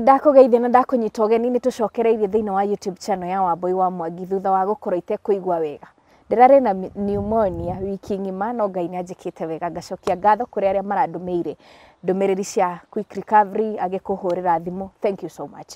ndakugeithia na ndakunyita ũgeni nĩ tũcokereirie thĩinĩ wa youtube channel ya wambui wa mwangi thutha wa ite kuigwa wega ndĩrarĩ na pneumonia wiki ng'ima no ngai nĩ anjĩkĩte wega ngacokia ngatho kũrĩ arĩa marandũmĩire ndũmĩrĩri cia quick recovery agĩkũhũrĩra thimũ thank you so much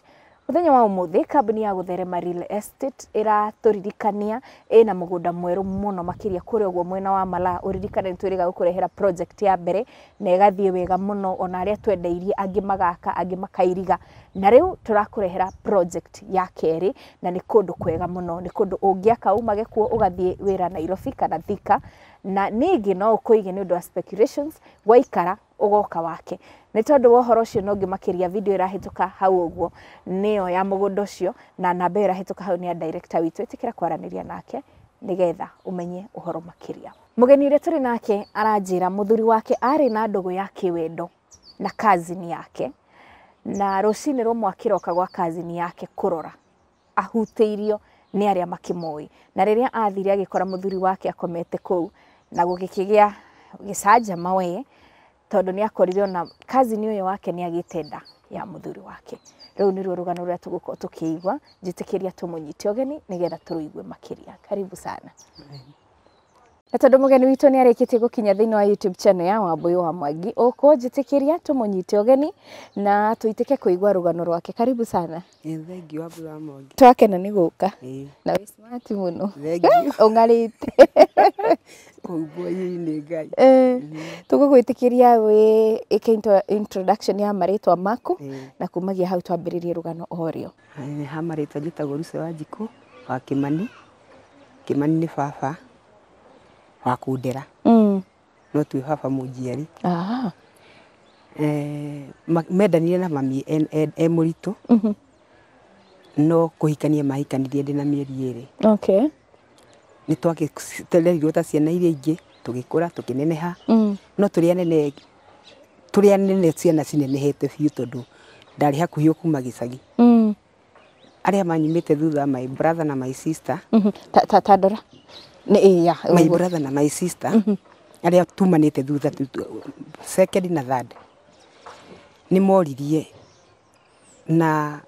muthenya wa umuthi kambuni ya gutherema real estate iraturirikania ina mugunda mweru muno makiria kuri guo mwena wa mala uririkane nitwiriga gukurehera project ya mbere na igathie wega muno ona aria twendeirie angi magaka angi makairiga na riu turakurehera project ya keri na ni kundu kwega muno ni kundu ungiaka umage kuo ugathie wira Nairobi kana Thika na ningi no ukuige ni undu wa speculations waikara ugoka wake nä tondå wa å horo å cio no ngä makä video ärahä tå ka hau å guo nä yo ya må gå nda å cio na namba ä rahä tå ka hau nä a witå ä tä kä ra kwaranä ria nake nä getha å menye å horo makä ria må geni å rä nake aranjä ra må thuri wake arä na ndå ya kä wendo na kazini yake na rå cinä rå mwakä roka gwa kazini yake kurora rora ahutä irio nä arä a makä moä na rä rä a athire agä kora må thuri wake akomete kå u na gå gä kä gä a gä canjama wee tondu ni akorire ona kazi ni uyu wake ni agitenda ya muthuri wake riu ni ruo rugano ruria tugukorwo tukiigua njitikiria tumunyite ogeni nigetha turuigue makiria karibu sana Amen na tondå må geni witå nä arä tie gå kinya thä wa youtube channel ya wambå wa mwangi å kå njä tä kä ria tå må nyite å geni na tå itä ke kå igua rå gano rwake karibu sana twakena nä gå ka na wä smart må no å ng'arä te tå gå gwä tä kä ria wä ä ke ya marä twa maku na kumagia hau twambä rä rie rå gano orio ha marä twa njä tagwo ruce wa njikå wa kä mani kä mani nä baba wa mm. no twi baba mũnjiari ah. eh, mendanire na mami e, e, e mũritũ mm -hmm. no kũhikania mahikanirie ndĩ na mĩeri ĩrĩ okay. nĩ twagĩrerirwo ta ciana iria ra tå kä mm. no tũrĩ anene tũrĩ anene ciana cinenehete biå tondå ndarä hakuhiå kuma arä mm. arĩa te thutha my brother na my sister mm nä my brother na my sister mm -hmm. arä a tumanä te thutha second na third nä moririe na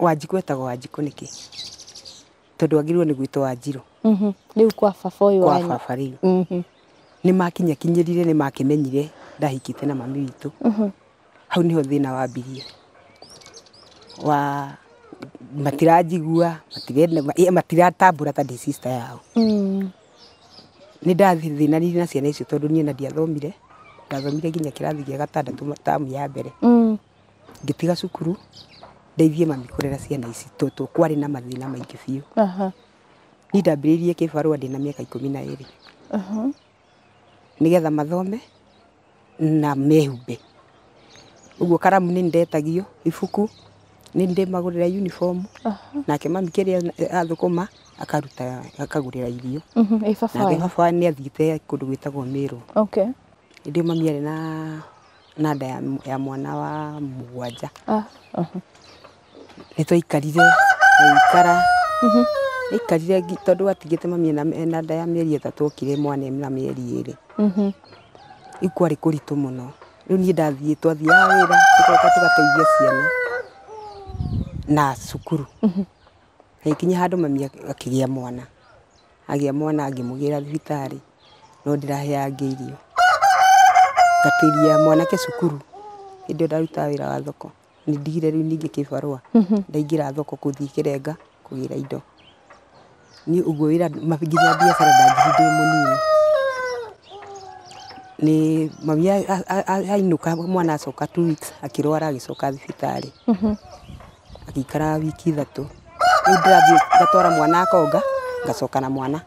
wanjikå etagwo wanjikå nä kä tondå agä rirwo nä gwä two wanjirå mhm. rä u kwa baba å yå kwa baba rä u mhm. nä makinya kinyä nä makä menyire ndahikä na mami witå mhm. hau nä ho thä na wambirie wa matiranjigua eh, matiratambura ta ndi yao mm. nä ndathina nini na ciana icio tondå niä na ndiathomire ndathomire nginya kä rathi gä gatandatå tamu ya mbere mm. ngä tiga cukuru ndeithie mami kå rera ciana ici tå kwarä na mathina maingä biå ni ndambä rä irie kä barå ndä na mä aka ikå mi na ä rä nä getha mathome na mehumbe å guo karamu nä ndetagio ibuku nä ndämagå rä ra uniform nake mami kä rä a akaruta akagå rä ra irio mhm, nake baba ni athiäte kå ndå gwä tagwo mä mami arä na na nda ya, mwana wa mugwanja ah, nä twaikarire gäikara aikarire tondå mhm. atigä te mami na nda ya mä eri okire mwana na mä eri ä mhm. rä rä u kwarä kå ritå må no rä u niä ndathiä twathiaga wä ra tå ciana na cukuru mhm. na ikinya handu mami akigia mwana agia mwana ngimugira thibitari no ndiraheange irio ngatiria mwanake cukuru hindi yo ndarutaga wira wa thoko nindigire riu ningi kibarua mhm. ndaingira thoko kuthii kirenga kugira indo ni uguo wira nginya biacara ndanjiri ndi munini ni mami ainuka mwana acoka two weeks akirwara agicoka thibitari mhm agikara wiki ithatu rĩu ndĩrathiĩ ngatwara mwana akonga ngacoka na mwana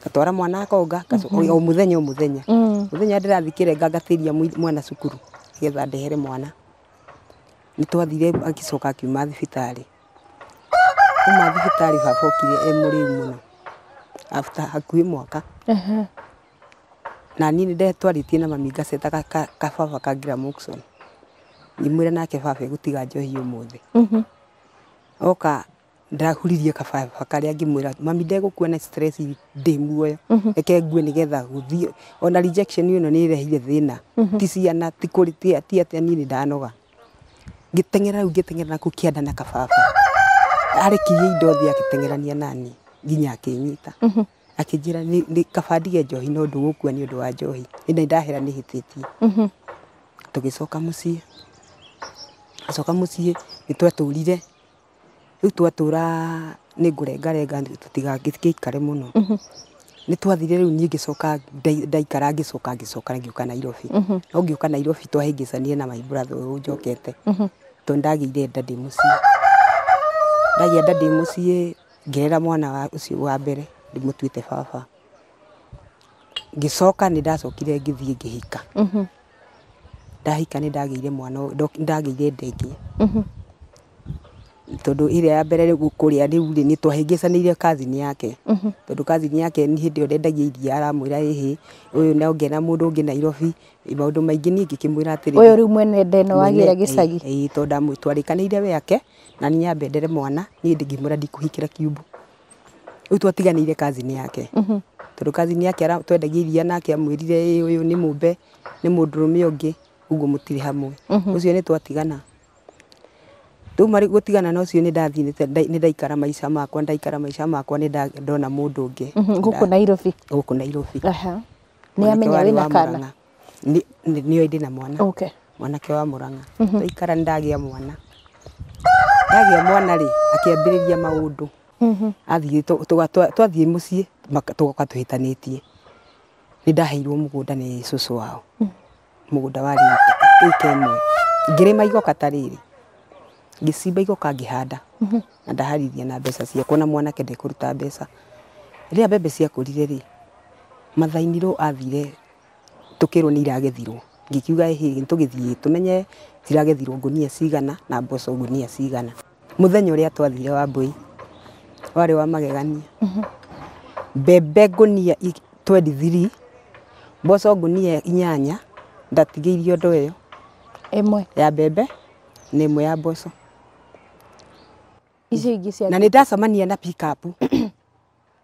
ngatwara mwana akonga o muthenya mm-hmm. o mũthenya mm. mũthenya ndĩrathiĩ kĩrenga ngatĩria mwana cukuru getha ndehere mwana ni twathire agĩcoka akiuma thibitari kuma thibitari baba okire e muri muno after hakuhĩ mwaka na niĩ nĩndetwarĩtie na mami ngaceta kababa ka Gramoxon ngĩmwĩra nake baba egũtiga njohi ũmũthĩ mm-hmm oka ndahuririe kababa karia ngimwira mami ndegũkuona stress ndi muoyo mhm. eke ngue nigetha guthie ona rejection ĩno nĩ ĩrehire thina mhm. ti ciana ti kuri ti ati ati ni ni ndanoga ngitengera u ngitengera na kũkĩanda na kababa arekirie indo thĩ agĩteng'erania nani nginya akĩnyita mhm. akĩnjĩra nĩ kaba ndige njohi no ndu gukua ni ũndũ wa njohi ina ndahera ni hititi tugicoka mũciĩ acoka mũciĩ nĩ twatũrire rä u twatura nä ngå rengarenga tũtigaikare må no nä twathire rä u niä coka ndaikara ngä coka ngiuka coka ngä å ka nairobi no ngiuka å ka nairobi twahängä na my brother yå njokete mhm. tondå ndagä ire nda ndi må ciä nda ndi mucii ciä mwana å cio wa mbere ndä må baba ngä coka nä ndacokire ngä thiä ngä hika mhm. ndahika ni ndagä mwana ndagä ire ndengä tondu ile ya mbere kuria riu ri ni twahingicanirie kazini yake mhm. tondu kazini yake ni hindi yo ndendagia iria aramwira hihi uyu nonge na mundu ungi nairobi maundu maingi ni ngikimwira atiri uyu riu mwene ndeno wagira gicagi ii tondu ndamwitwarikaniire wake na ni nyambendere mwana ni ndingimwira ndikuhikira kiubu riu twatiganiire kazini yake mhm. tondu kazini yake twendagia iria nake amwirire uyu ni mumbe ni mundurume ungi uguo mutiri hamwe ucio mhm. ni twatigana riu mari gutigana na ucio ni ndathii ni ndaikara maica makwa ndaikara maica makwa ni ndona mundu ungi guku Nairobi guku Nairobi ni amenya wina kana ni ni oindi na mwana okay mwanake wa Murang'a twaikara mhm. mm -hmm. ndagia mwana ndagia mwana ri akiambiriria maundu mm -hmm. athii twathii mucii tugoka tuhitanitie ni ndaheirwo mugunda ni cucu wao mugunda mhm. wa ika imwe ngirima igoka tariri ngicimba igoka ngihanda mhm. na ndaharirie na mbeca ciakwa na mwanake ndekuruta mbeca rä mbembe ciakårire rä mathainirå athire tå kä iragethirwo ngä kiuga hä tå ciragethirwo ngå cigana na mboco ngå cigana må thenya å rä a twathire wa mbåi warä wa magegania mhm. mbembe ngå nia twendithiri mboco ngå inyanya ndatigä irio ndo ä yo ya mbembe na ä mwe ya mboco icio ingĩ cia na nä ndacemania na pickup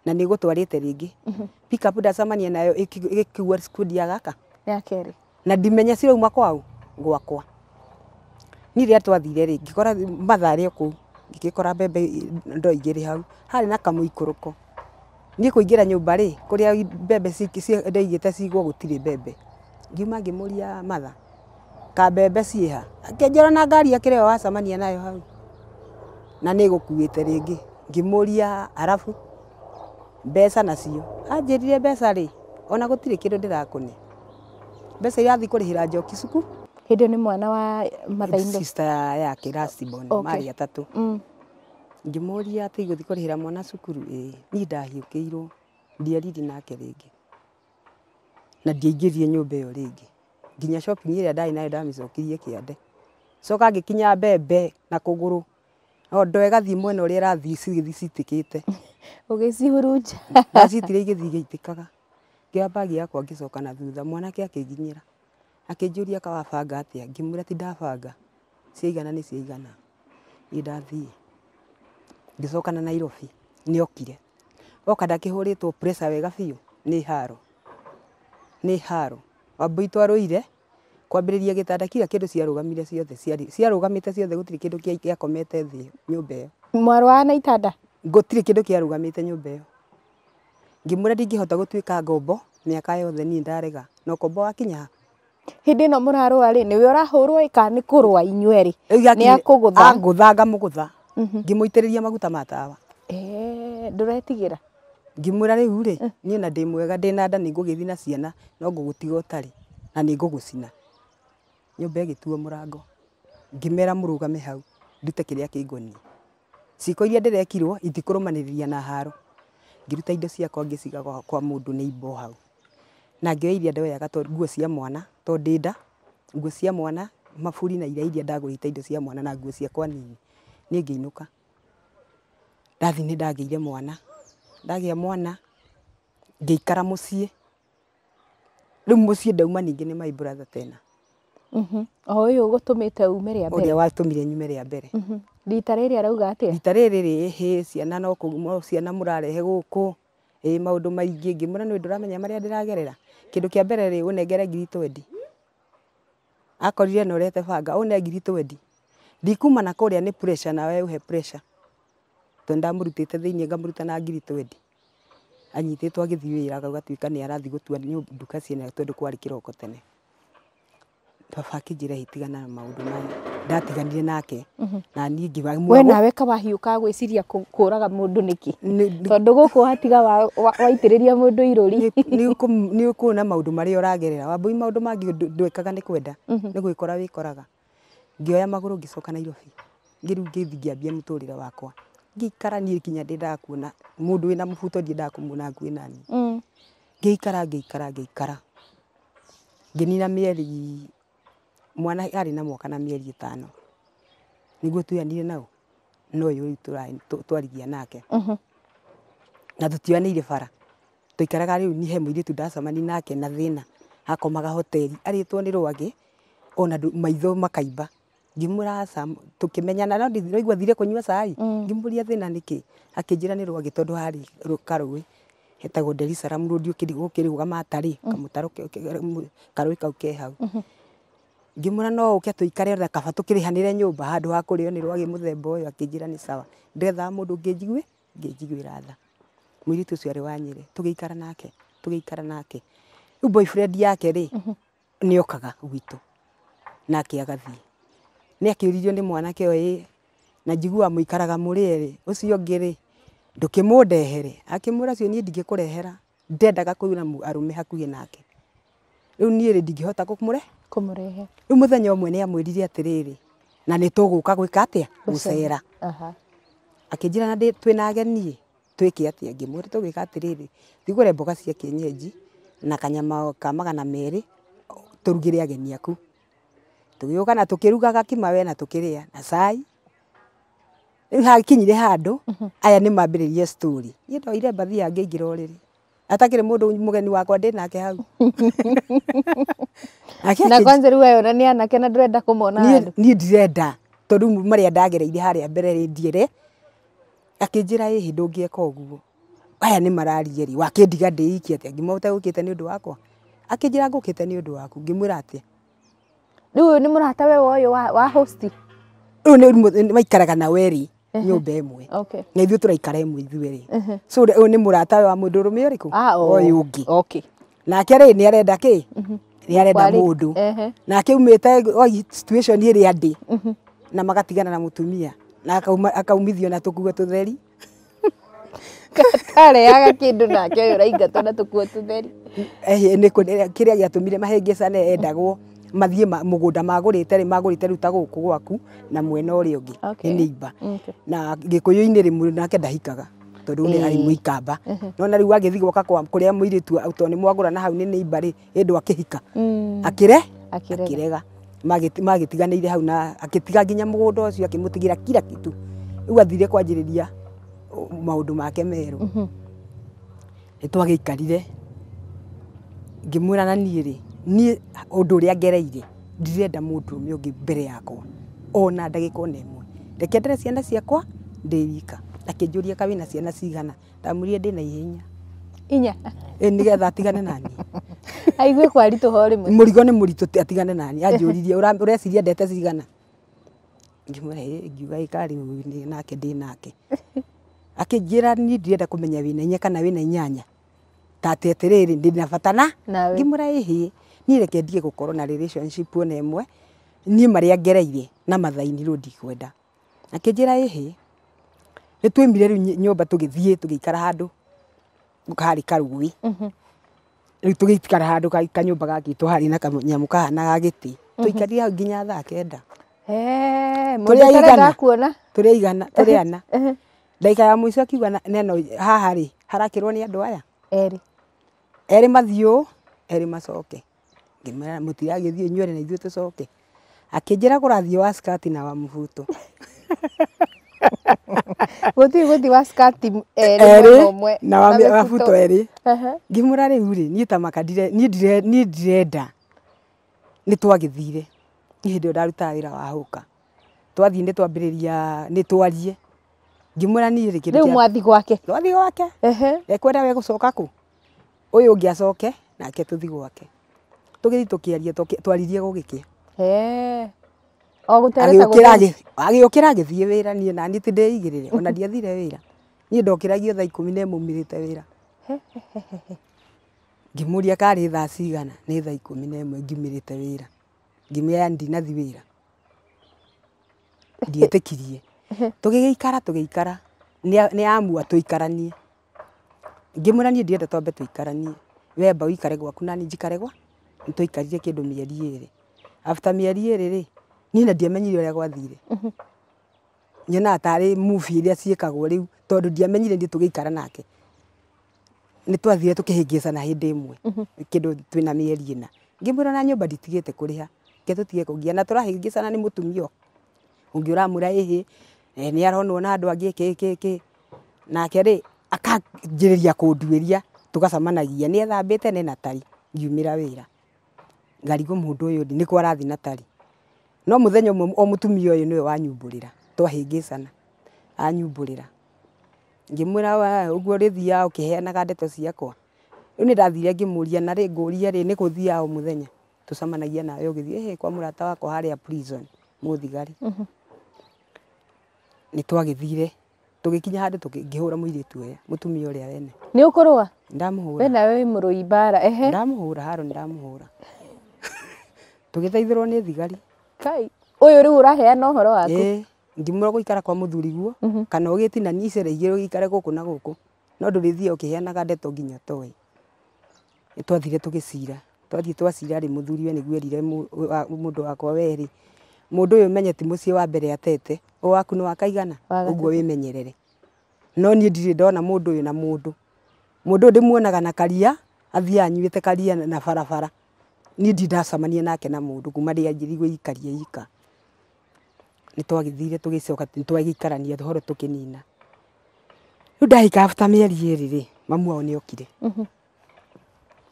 na nä gå twarä te rä ngä mhm. pickup ndacemania nayo gä kiua cikundi ya gaka ya kerä na ndimenye cirauma kwau gwakwa ni rä a twathire rä ngäkora matharä o kå u ndo igä hau harä na kamå ikå rå ko niä kå bebe si nyå mba rä kå rä a mbembe ndoigä te cigwo gå tirä mbembe ngiuma ngä matha kambembe ciä ha akä njä ra na ngari akä rä we nayo hau na nä gå kuä te rä ngä ngä må ria arabu mbeca nacio anjä rire mbeca rä ona gå tirä kä ndå ndä rakå ne mbeca irathiä kå rä hä ra njoki cuku hä ndä nä mwana wa mathainä yake marä atatå mm. ngä må ria atä igå thiä kå rä hä ra mwana cukuru ä niä ndahiå kä irwo ndiariri nake rä ngä na ndiaingä rire nyå mba ä yo rä ngä nginya ä rä a ndarä nayo ndamicokirie kä ande coka ngä kinya mbembe na kå gå rå ndo egathi mwena ũrĩa ĩrathiĩ cigĩthiĩ ũgĩcihurunja acitire igĩthiĩ igithi ngĩoya bagi yakwa ngicoka na thutha mwanake akĩnginyĩra akĩnjũria kawabanga atia ngĩmwĩra ti ndabanga ciaigana ni ciaigana ĩ ngicoka na Nairobi okire oka ndakĩhũrĩtwo pressure wega biũ ni haro ni haro Wambũi ruire kwambiriria gĩtanda kira kindu ciarugamire ciothe ciarugamite ciothe kindu kĩndũ gĩakomete thĩ nyũmba ĩyo mwarwa na itanda gũtirĩ kĩndũ kĩarũgamĩte nyũmba ĩyo ngĩmwĩra ndingĩhota gũtuĩka ngombo miaka yothe niĩ ndarega no kombo wakinya ha no ĩno ri rĩ nĩwe ũrahũrwo ĩ kana nĩ kũrũa inyuĩ erĩ nĩ akũgũtha angũthanga ah, mũgũtha mhm. ngĩmũitĩrĩria maguta ma tawa ndũretigĩra ngĩmwĩra rĩu ri eh. niĩ na ndi mwega ndi na nda nĩngũgĩthiĩ na ciana no ngũgũtiga ũtarĩ na ni ngugucina nyumba ĩgĩtuo murango ngimera mũrũgame hau ndute kiria kingoni ciĩko iria ndĩrekirwo itikurumaniriria na haro ngiruta indo ciakwa ngĩciga kwa mundu ni imbo hau na ngĩoya iria ndoyaga nguo cia mwana to ndinda nguo cia mwana maburi na iria iria ndagũrĩte indo cia mwana na nguo ciakwa nini ni ngĩinũka ndathi ni ndagĩire mwana ndagĩa mwana ngĩikara mũciĩ rĩu mũciĩ ndauma ningi ni my brother tena Mm-hmm. o ũyũ ũgũtũmĩte ume rĩa mbere ũrĩa watũmire nyume rĩa mbere mm-hmm. rita rĩrĩ arauga atĩa rita rĩrĩ rĩhĩ ciana no ciana mũrarehe gũkũ ĩ maũndũ maingĩ ngĩmwĩra nĩũĩ ndũramenya marĩa ndĩragerera kĩndũ kĩa mbere rĩ ũnengere ngiri twendi akorire na ũrĩa banga ũne ngiri twendi ndikuma na kũrĩa nĩ pressure nawe uhe pressure tondũ nĩndamũrutĩte thĩiniĩ ngamũruta na ngiri twendi anyitĩtwo agĩthiĩ wĩra agatuĩka nĩ arathiĩ gũtua nduka ciene tondũ kwarĩ kĩroko tene baba akinjira hitigana na maundu mau ndatiganire nake mhm. na niĩ ngiwe nawe kawahiũka gwĩciria kũraga mũndũ nĩkĩ tondũ gũkũ watiga waitĩrĩria ni irũri na ũkuona maũndũ uragerera wa bui maũndũ mangĩ ndwĩkaga ni kwenda mhm. nĩ gwĩkora wĩkoraga ngĩoya magũrũ ngĩcoka nairobi ngĩrĩu ngĩthi ngĩambia muturira wakwa ngĩikara niĩ nginya ndĩendaga kuona mũndũ wĩna mũbuto ndiendaga kũmuona nguĩ naniĩ mm. ngĩikara ngĩikara ngĩikara ngĩnina mĩeri mwana ari na mwaka na mieri itano niguo tuyanire nao no yo rä twarigia nake na tũtioyanĩire bara tuikaraga rĩu nĩ he mũirĩtu ndacemani nake na thina akomaga hoteri arĩtwo nĩ rwagĩ ona maitho makaimba ngĩmwĩra aca tũkĩmenyana no ndiraigua thire kunywa cai mm. ngimuria thina niki akinjira ni rwagĩ tondu hari karũĩ hetagwo Derisaramu Road ũkĩrũgama ta rĩ mm. kamũtaro karũĩ kau ke ngimwira no uke tuikare ora kaba tukirihanire nyumba handu ha kurio ni rwagi muthemba uyu akinjira ni sawa ndetha mundu ngijigwe nginjiguira tha mwiritu ucio ari wa tugiikara nake tugiikara nake riu boyfriend yake ri mhm. ni okaga gwitu nake agathii ni akiuririo ni mwanake uyu na njigua muikaraga muri ri ucio ngiri ndukimundehere akimura cio ni ndingikurehera ndendaga kuiga arume hakuhi nake riu nie ri ndingihota kumure kumurehe riu muthenya umwe ni amwirire atiriri na ni tuguka gwika atia gucera akinjira na twina ageni twike atia ngimuri tugika atiriri thigure mboga cia kienyeji na kanyama ka magana meri turugire ageni aku tugiuka na tukirugaga gakima we na tukiria na cai riu hakinyire handu mhm. aya ni mambiririe story ndoire mbathi yange ingira uriri atakire mundu mugeni wakwa ndi nake hau na kwanza riu wewe onania anake na ndirenda kumona andu ni ndirenda tondu maria ndagereire haria mbere ndiere akinjira ä ndungie ndå guo aya nä mararieri wakä ndiga ndi iki atä ngima å tegå te nä å ndå wakwa akä njä ra ngå kä te nä å ndå waku ngä mwä ra atä rä u nä må wa hosti rä ni maikaraga na weri nyumba imwe na ithuĩ tũraikara imwe ithuĩ rĩ so ũyũ må rata wa mũndũ rũme ũrĩkũ å ah, oh. ngä nake rä nä arenda kĩ mhm. nä arenda mũndũ nake umĩte situation ĩrĩa ndĩ mhm. na magatigana na tumia na akaumithio na tũkuo tũtheri kareaga kĩndũ nake ũyũ ũraingatwo na tũkuo tũtheri kĩrĩa gĩatũmire mahĩngĩcane endagwo mathiä må gå nda magå te magå te rä u ta gå kå gwaku na mwena å rä a å ngä nä na gä kå yå-inä rä mwä nake ndahikaga tondå nä mm. arä må ikamba mm-hmm. nona rä u agä thiä goka kå rä a må irä tu to nä mwagå ra na hau nä neimba rä ändå akä hika mm. akä re akä rega magä tiganä ire hau na akä tiga nginya må gå nda å cio akä må tigä ra kira kitu rä u athire kwanjä rä ria maå ndå make merå mm-hmm. nä twagä ikarire ngä mwä ra na niä rä ni å rä a ngereire ndirenda må ndå å mä å mbere yakwa ona ndagä ka ona ä mwe reke ciana ciakwa ndä rika akä njå ria kawä ciana cigana ndamwä ndä na ihenya inya e, nä getha atigane nani aigue kwaritå ho rä mu må rigo nä må atigane nani anjå ririe å reciria ndete cigana ngiuga ä karä nake ndä nake akä njä ra niä ndirenda kå menya wä na inya kana wina na inyanya tatä atä rä rä na batana ngä mwä ra ä hä ni reke ndie gå korwo na relationship ona emwe niä mari angereire na mathaini ro ndikwenda akä njä ra ähä nä twä mire rä u nyå mba tå gä thiä tå gä ikara handå karä karuä rä u na mhm. gagiti kahana mhm. nginya thaa kenda tå ya mwico akiuga neno haha harakirwo nä andå aya erä erä erä macoke ngimera mutiragithie nywele na ithuĩ tucoke akinjira kurathie wa skati na wa mvuto guthii guthii wa skati erĩ na wa buto erĩ ngimura rĩu rĩ niĩ ta maka niĩ ndirenda nĩ twagĩthire nĩ hĩndĩ ĩyo ndarutaga wira wa huka twathiĩ ni twambiriria ni twarie ni niĩ rĩ rĩu mwathi gwake twathiĩ gwake ekwenda we gũcoka kũ ũyũ ũngĩ acoke nake tũthiĩ gwake tugithi tukiaria twaririe gugikia he agiukira ngithie wira nie nani ti ndiigirire ona ndiathire wira nie ndokiragio thaa ikumi na imwe umirite wira ngimuria kari tha cigana ni thaa ikumi na imwe ngiumirite wira ngimia ndinathi wira ndietikirie tugigiikara tugiikara ni amua tuikaranie ngimwira nie ndienda twambe tuikaranie we amba uikare gwaku nani njikare gwaku twaikarire kindu mieri iri after mieri iri ri ni na ndiamenyire uria gwathire mhm. nyonaga tarä mubi iria ciäkagwo rä u tondå ndiamenyire ndi tå nake ni twathire tukihingisa na mä imwe mhm. kindu twina mieri ina ngimwira na nyumba mba kuriha te ke tå tige kå na tå rahä ngä cana nä må tumia å ngä å aronwo na andå angä ki ki ki nake rä akanjä kunduiria tugacamanagia ni nduä ria natari ngiumira wira ngarigo mundu uyu ndi nikwa arathi na tari no muthenyo o mutumia uyu niwe wanyumburira twahingicana anyumburira ngimwira wa uguo rithiaga ukiheanaga ndeto ciakwa riu ni ndathire ngimuria na ri nguria ri ni guthiaga o muthenya tucemanagia nawe ugithie hi kwa murata wakwa haria prison muthigari mhm. ni twagithire tugikinya handu tugihura muiritu uya mutumia uria wene ni ukuruga ndamuhura we nawe wi murui ehe ndamuhura haro ndamuhura tugiteithirwo ni thigari kai uyu riu uraheana uhoro waku eh ngimura guikara kwa muthuri guo kana ugiti na ugitinania icera igiri guikare guku na guku no ndurithia ukiheanaga ndeto nginya utoe nitwathire tugicira twathii twacira ri muthuri muthuriwe niguo erire mundu wakwa weri mundu uyu menye ti mucii wa mbere atete o waku ni wakaigana uguo wimenyerere no nie ndiri ndona mundu uyu na mundu mundu ndimuonaga na karia athia anyuä te karia na barabara ni ndindacemania nake na mundu kuma ria njirigwe ikaria ika ni twagithire tugicoka twagikarania horo tukinina riu ndahika after mieri iri ri mamu wao ni okire mhm.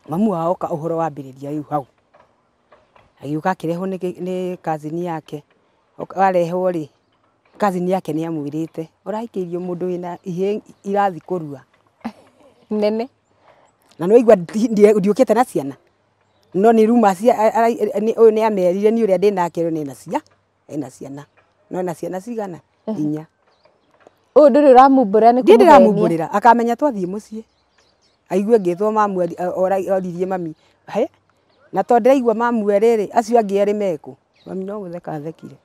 mamu wao ka uhoro wambiriria riu hau ka agiuka akirehwo ni kazini yake arehwo ri kazini yake ni amwirite urahikeirio mundu wina ihe irathi kurua nene na nwaigua ndiukite na ciana no ni ruma ni yå ni amerire nä å rä ni ndä nake rä na cia ena ciana no ena ciana cigana inya å ndå rä å ramumbå ndä ndä ramumbå rä akamenya twathie mucie ciä aigue ngä two mamu oririe mami he na to ndä raigua mamu erä rä acio angi eri meku mami no gutheka thekire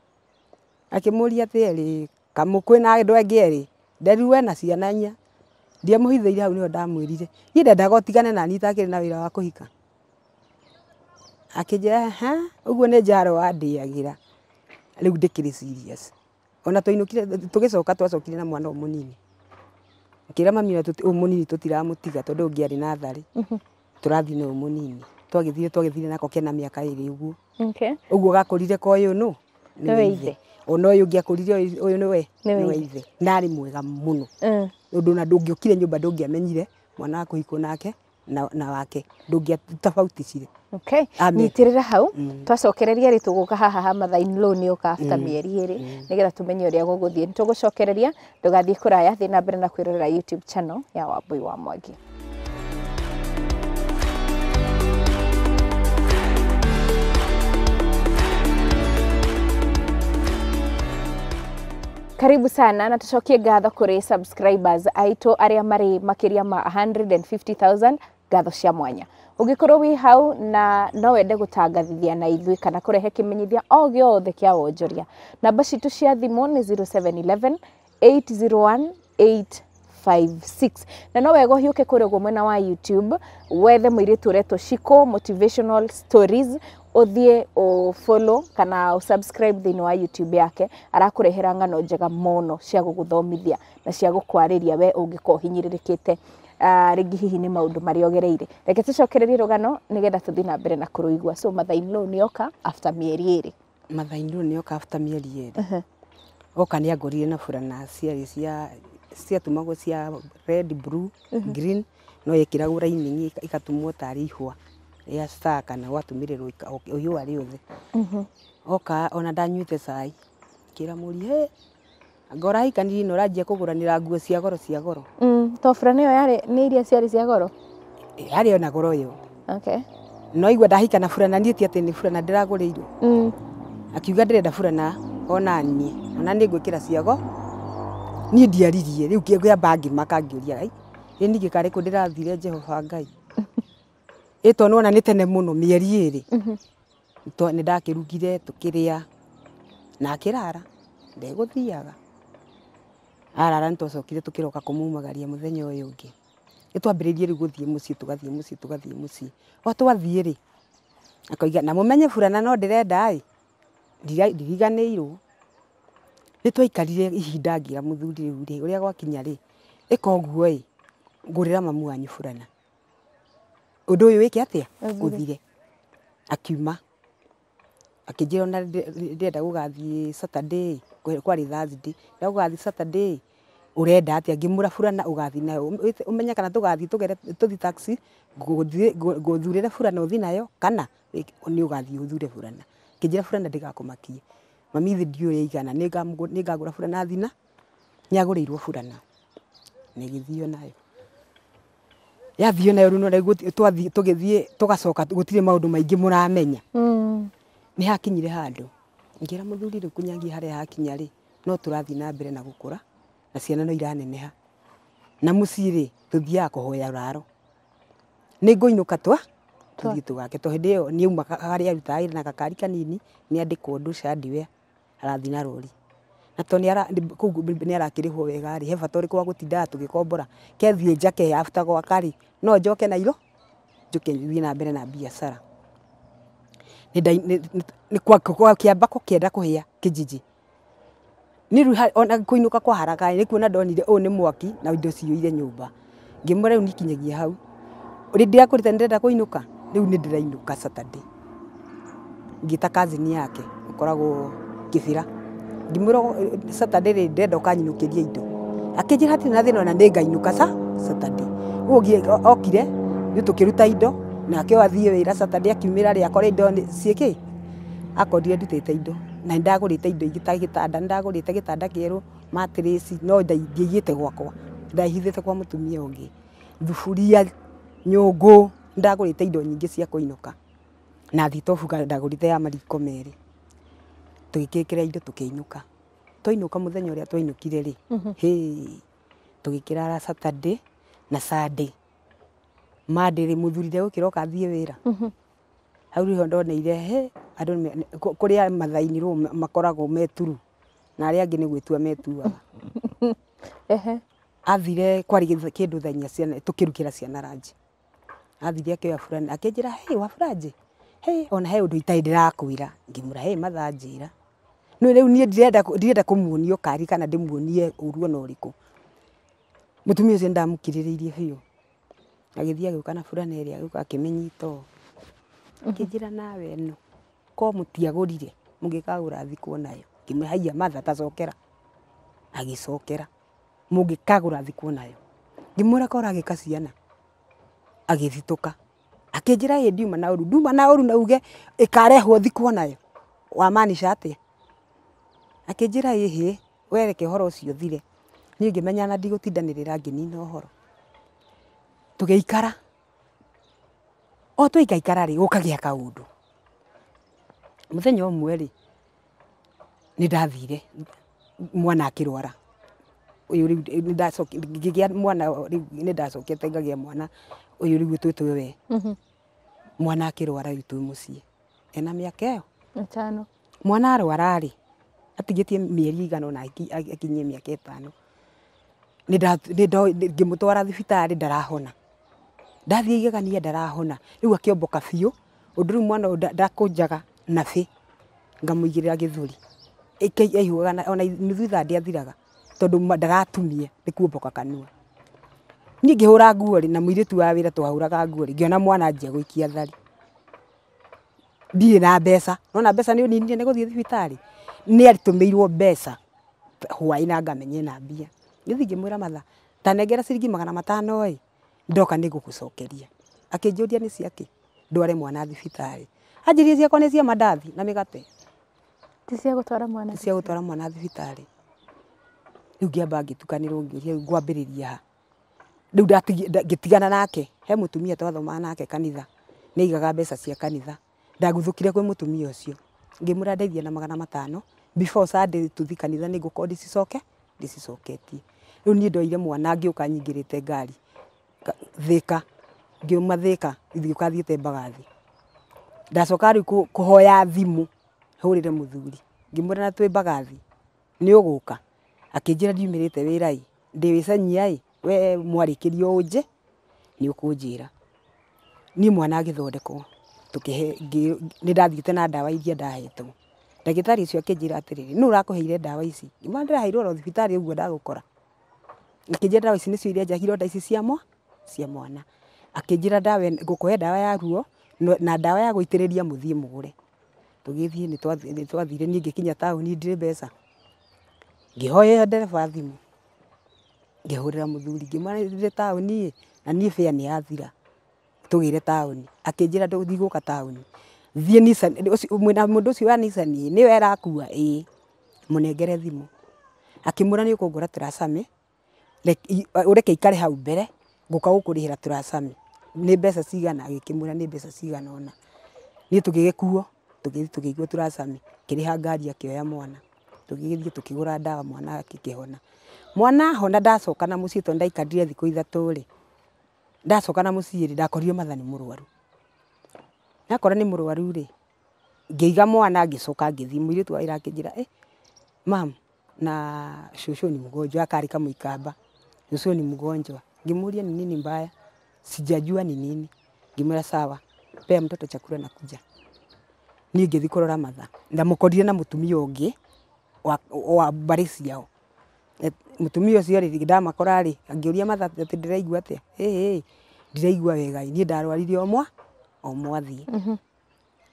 akä må ria atä erä kamå kwä na andå angä erä nderiwe na ciana inya ndiamå hau nä ndamwirire ndamwä rire na ndendaga å na wira wa kuhika akinjira ha uguo wa njaro andiagira riu ndikiri serious ona to twainukire tugicoka twacokire na mwana munini kira mami na munini tutiramutiga tondu ngiari na nathari turathii na munini twagithire twagithire nako kena miaka iri uguo okay uguo gakurire ko uyu no ni ithe ona uyu ngiakurire uyu ni we ni ithe nari mwega muno undu mm. na ndungiukire nyumba ndungiamenyire mwana waku hiku nake na, na wake cire okay nyitirira hau mm. twacokereria ri tuguka haha ha mathaini lå ni uka after mieri mm. ĩrĩ mm. nä getha tumenye å rä a gå gå thiä nä tå gå cokereria kå raya na mbere na kwä youtube channel ya wambui wa mwangi karibu sana na tushokie ngatho kuri subscribers aitå aria mari makiria ma 150000 ngatho cia mwanya ungikorwo wi hau na no wende gutangathithia na ithuĩ kana kurehe kimenyithia o gĩothe kĩa wonjoria namba citũ cia thimũ ni 0711 801 856 na no wega hiuke kũrĩa ũguo mwena wa youtube wethe mũirĩtu ũretwo shiko motivational stories ũthiĩ follow kana subscribe thĩinĩ wa youtube yake arakũrehera ng'ano njega mũno cia guguthomithia na cia gukwariria we ũngĩkorwo ũhinyĩrĩrĩkĩte Ah, rĩngĩ hihi nĩ maundu marĩa ogereire reke tũcokererie rũgano nigetha tuthii na mbere na kũrũigua so mathaini rũu nĩ oka after mieri ĩrĩ mathaini rũu nĩ oka after mieri ĩrĩ oka nĩ angorire na burana ciarĩ cia ciatumagwo cia red blue green no yekiragwo raining ikatumwo tarĩ ihũa rĩa star kana gwatumirĩrwo ihũa rĩothe oka ona ndanyuĩte cai ngĩra mũriũ hĩ ngora hikanirie na uranjia kuguranira nguo cia goro cia goro mm. tofura niyo yare ni iria ciari cia goro yari ona goro yo okay no igwa ndahikana burana niä ti atä nä burana ndä ragå rä irwo mm. akiuga ndä renda burana ona niä ona nä ngwä kä ra ciago niä ndiaririe rä u gä amba ngimaka ngä å ria ä nigä karä kå ndä rathire jehova ngai ä to nä wona nä tene må no mä eri ä rä mm-hmm. nä ndakä rugire tå kä rä a na akä rara ndegå thiaga arara nä twacokire tå kä roka kå må thenya å å yå ngä twambä rä rie rä muthenya uyu ungi nitwambiririe riu guthie mucii tugathie mucii tugathie mucii o twathie rä akoiga na må menye burana no ndä rendaä ndiriganä irwo nä twaikarire ihinda ngä ra ngira muthuri riu ri uria gwakinya ri ika uguo i ngurira mamu wanyu burana å å ndå yå wä ke atä a gå thire akiuma akinjira ona ndĩrenda gũgathiĩ Saturday kwari Thursday ndĩrenda gũgathiĩ Saturday urenda atia ngimura furana ugathi nayo umenya kana tugathi tugere tuthi taxi guthurire furana uthi nayo kana ni ugathi uthure burana kinjira burana ndigakumakie mamithi ndiuria igana ningagura furana thina niagurirwo burana nigithio nayo yathio nayo riu noraigua twathi tugithie tugacoka gutire maundu maingi muramenya mm nä hakinyire handå ngä ra må thuri rä kunyagia harä a hakinya rä no tå rathiä na mbere na gå kå ra na ciana no iraneneha na må ciä rä tå thiaga kå hoya raro nä ngå inå ka twa tå thiä tå gake to hä ndä ä yo nä auma harä arutaga na gakari kanini nä andä kwo ndå we arathi na rori na to kå u nä arakä rä hwo wega rä he bata å rä kå wa gå tindaga tå gä kombora kethiä nja no njoke nairo njå ke thiä na mbere na biacara kä kũkĩenda kũhĩa kĩjiji nä rä u ona kå kwa haraka nä kuona ndonire å nä mwaki na indo ciyåire nyå mba ngä må rä u nikinyagia hau rä ndirakå rä te nä ndärenda kå inå ka rä u nä ndä rainå ka ngä ta kazini yake å koragwo kä bira ngä mwä ra rä rä ndärenda å kanyinå kä ria indo akä njä ra hatirä na thä na ona nä ngainå ka okire nä tå kä ruta indo nake athiä wä ra satade akiumä ra rä akore indo ciä kä akondire ndutä te indo na nä ndagå rä te indo ingä ta gä tanda nä ndagå rä te gä tanda kä erå matärä ci no ndaingä igä te gwakwa ndahithä te kwa må tumia å ngä thuburia nyå ngå ndagå rä te indo nyingä cia kå inå ka na thitobu ndagå rä te ya mariko merä tå gä kä kä ra indo tå kä inå ka twainå ka må thenya å rä a twainå kire rä mhm. hä tå gä kä rara na sunday mandä rä må thuri ndegå kä roka athiä wä ra mhm. hau rä ndoneire he andå kuria mathaini ru makoragwo meturu na angi ni gwitua metua ehe athire kwari kindu thanya ciana tukirukira ciana ranji athire akä oya burana akä njä ra wa buranjä hä ona he undu itai itarä ndä rakwä ra ngä må ra hä mathanjä ra nä ndirenda kå muonia kari kana ndä uruo å ru ona å rä hiyo agithia agiuka na burana iria agiuka akiminyita uu akinjira nawe ino ko mutiagurire mungikagura thikwo nayo ngimwira matha Martha ta cokera agicokera mungikagura thiku nayo ngimwira kora agika ciana agithituka akinjira ii ndiuma na uru ndiuma na uru na uge ikarehwo thikwo nayo wamaanisha atia akinjira ihi wereke horo ucio thire nie ngimenya ana ndigutidanirira nginina uhoro tugeikara o twaikaikara ri gukagia kaundu muthenya umwe ri ni ndathire mwana akirwara uyu riu ngigia mwana ri ni ndacokete ngagia mwana uyu ri gwitwe twi we mhm. mwana akirwara ri twi mucii ena miaka iyo itano mwana arwara ri atigitie mieri igana na akinyie miaka itano ngimutwara thibitari ndarahona ndathie igegania ndarahona riu akiomboka biu undu riu mwana ndakunjaga na bi ngamuigirira githuri aihugaga ona nuthu ithaa ndiathiraga tondu ndaratumia ni kuomboka kanua niä ngä hå ra nguo rä na må irä tu wa wä ra twahå raga nguo rä ngä ona mwana njia gå ikia thari ndirä na mbeca nona mbeca nä å ninire nä gå thiä thibitarä nä aritå mä irwo mbeca hwaä na ngamenya na mbia nä thingä mwä ra matha tanengera ciringi magana matano ä ndoka nä ngå gå cokeria akä njå ria nä ciakä ndware mwana thibitarä anjä rie ciakwa nä cia mandathi na mä gate ticia twara mwana cia gå mwana thibitarä rä u ngä amba ngä tukanä rwo ngä ria ngwambä rä ria ha rä u ngä tigana nake he må tumia twathomaga nake kanitha nä aigaga mbeca cia kanitha ndaguthå kire kwä må tumia å cio ngä mwä ra ndeithia na magana matano before sunday tuthi kanitha nä ngå korwo ndicicoke ndicicoketie rä u niä ndoire mwana ngä å ka nyingä rä te ngari thika ngiuma thika ithi ithiuka thiete mbagathi ndacoka riu kuhoya thimu hurire muthuri ngimwira na twi mbagathi ni uguka akinjira ndiumirite wira i ndi wicanyia i we mwarikirie unje ni ukunjira ni mwana agithondekwo tukihe ni ndathiite na ndawa iria ndahetwo ndagitari ucio akinjira atiriri nu urakuheire ndawa ici ngimwira ndiraheirwo ro thibitari uguo ndagukora akinjira ndawa ici nicio iria njahirwo nda ici ciamwa cia mwana akinjira dawe gukoya dawa ya ruo na dawa ya guitiriria muthie mugure tugithie ni twathie twathire ni ngikinya tauni ndire besa ngihoya ndereba thimu ngihurira muthuri ngimwira ndire tauni na ni fare ni athira tugire tauni akinjira ndu ndigũka tauni ni Nissan na mundu ũcio wa ni ni Nissan nĩwe kuwa ĩĩ munengere thimu akĩmwĩra nĩ ũkũngũra tũracame ureke ikare hau mbere nguka gukurihira turacame ni mbeca cigana agikimwira ni mbeca cigana ona ni tugigikuo tugithi tugigikuo turacame kiriha ngari akioya mwana tugithi tukigura ndawa mwana akikihona mwana hona ndacoka na mucii tondu ndaikarire thiku ithatu ri ndacoka na mucii ri ndakorire mathani murwaru nakora ni murwaru ri ngiiga mwana ngicoka ngithii muiritu irakijira eh mam na shushu ni mgonjwa akarika muikamba shushu ni mgonjwa Gimuria ni nini mbaya, sijajua ni nini. Gimuria sawa, pea mtoto chakula na kuja. Niĩ ngĩthiĩ kũrora matha ndamukorire na mutumio ũngĩ wa, wa mbarĩ ciao eh, mũtumia ũcio rĩ ndamakora rĩ ngĩũria matha atĩ ndĩraigua atĩa ĩĩ ndiraigua wega niĩ ndarwarire omwa omwa thiĩ mhm.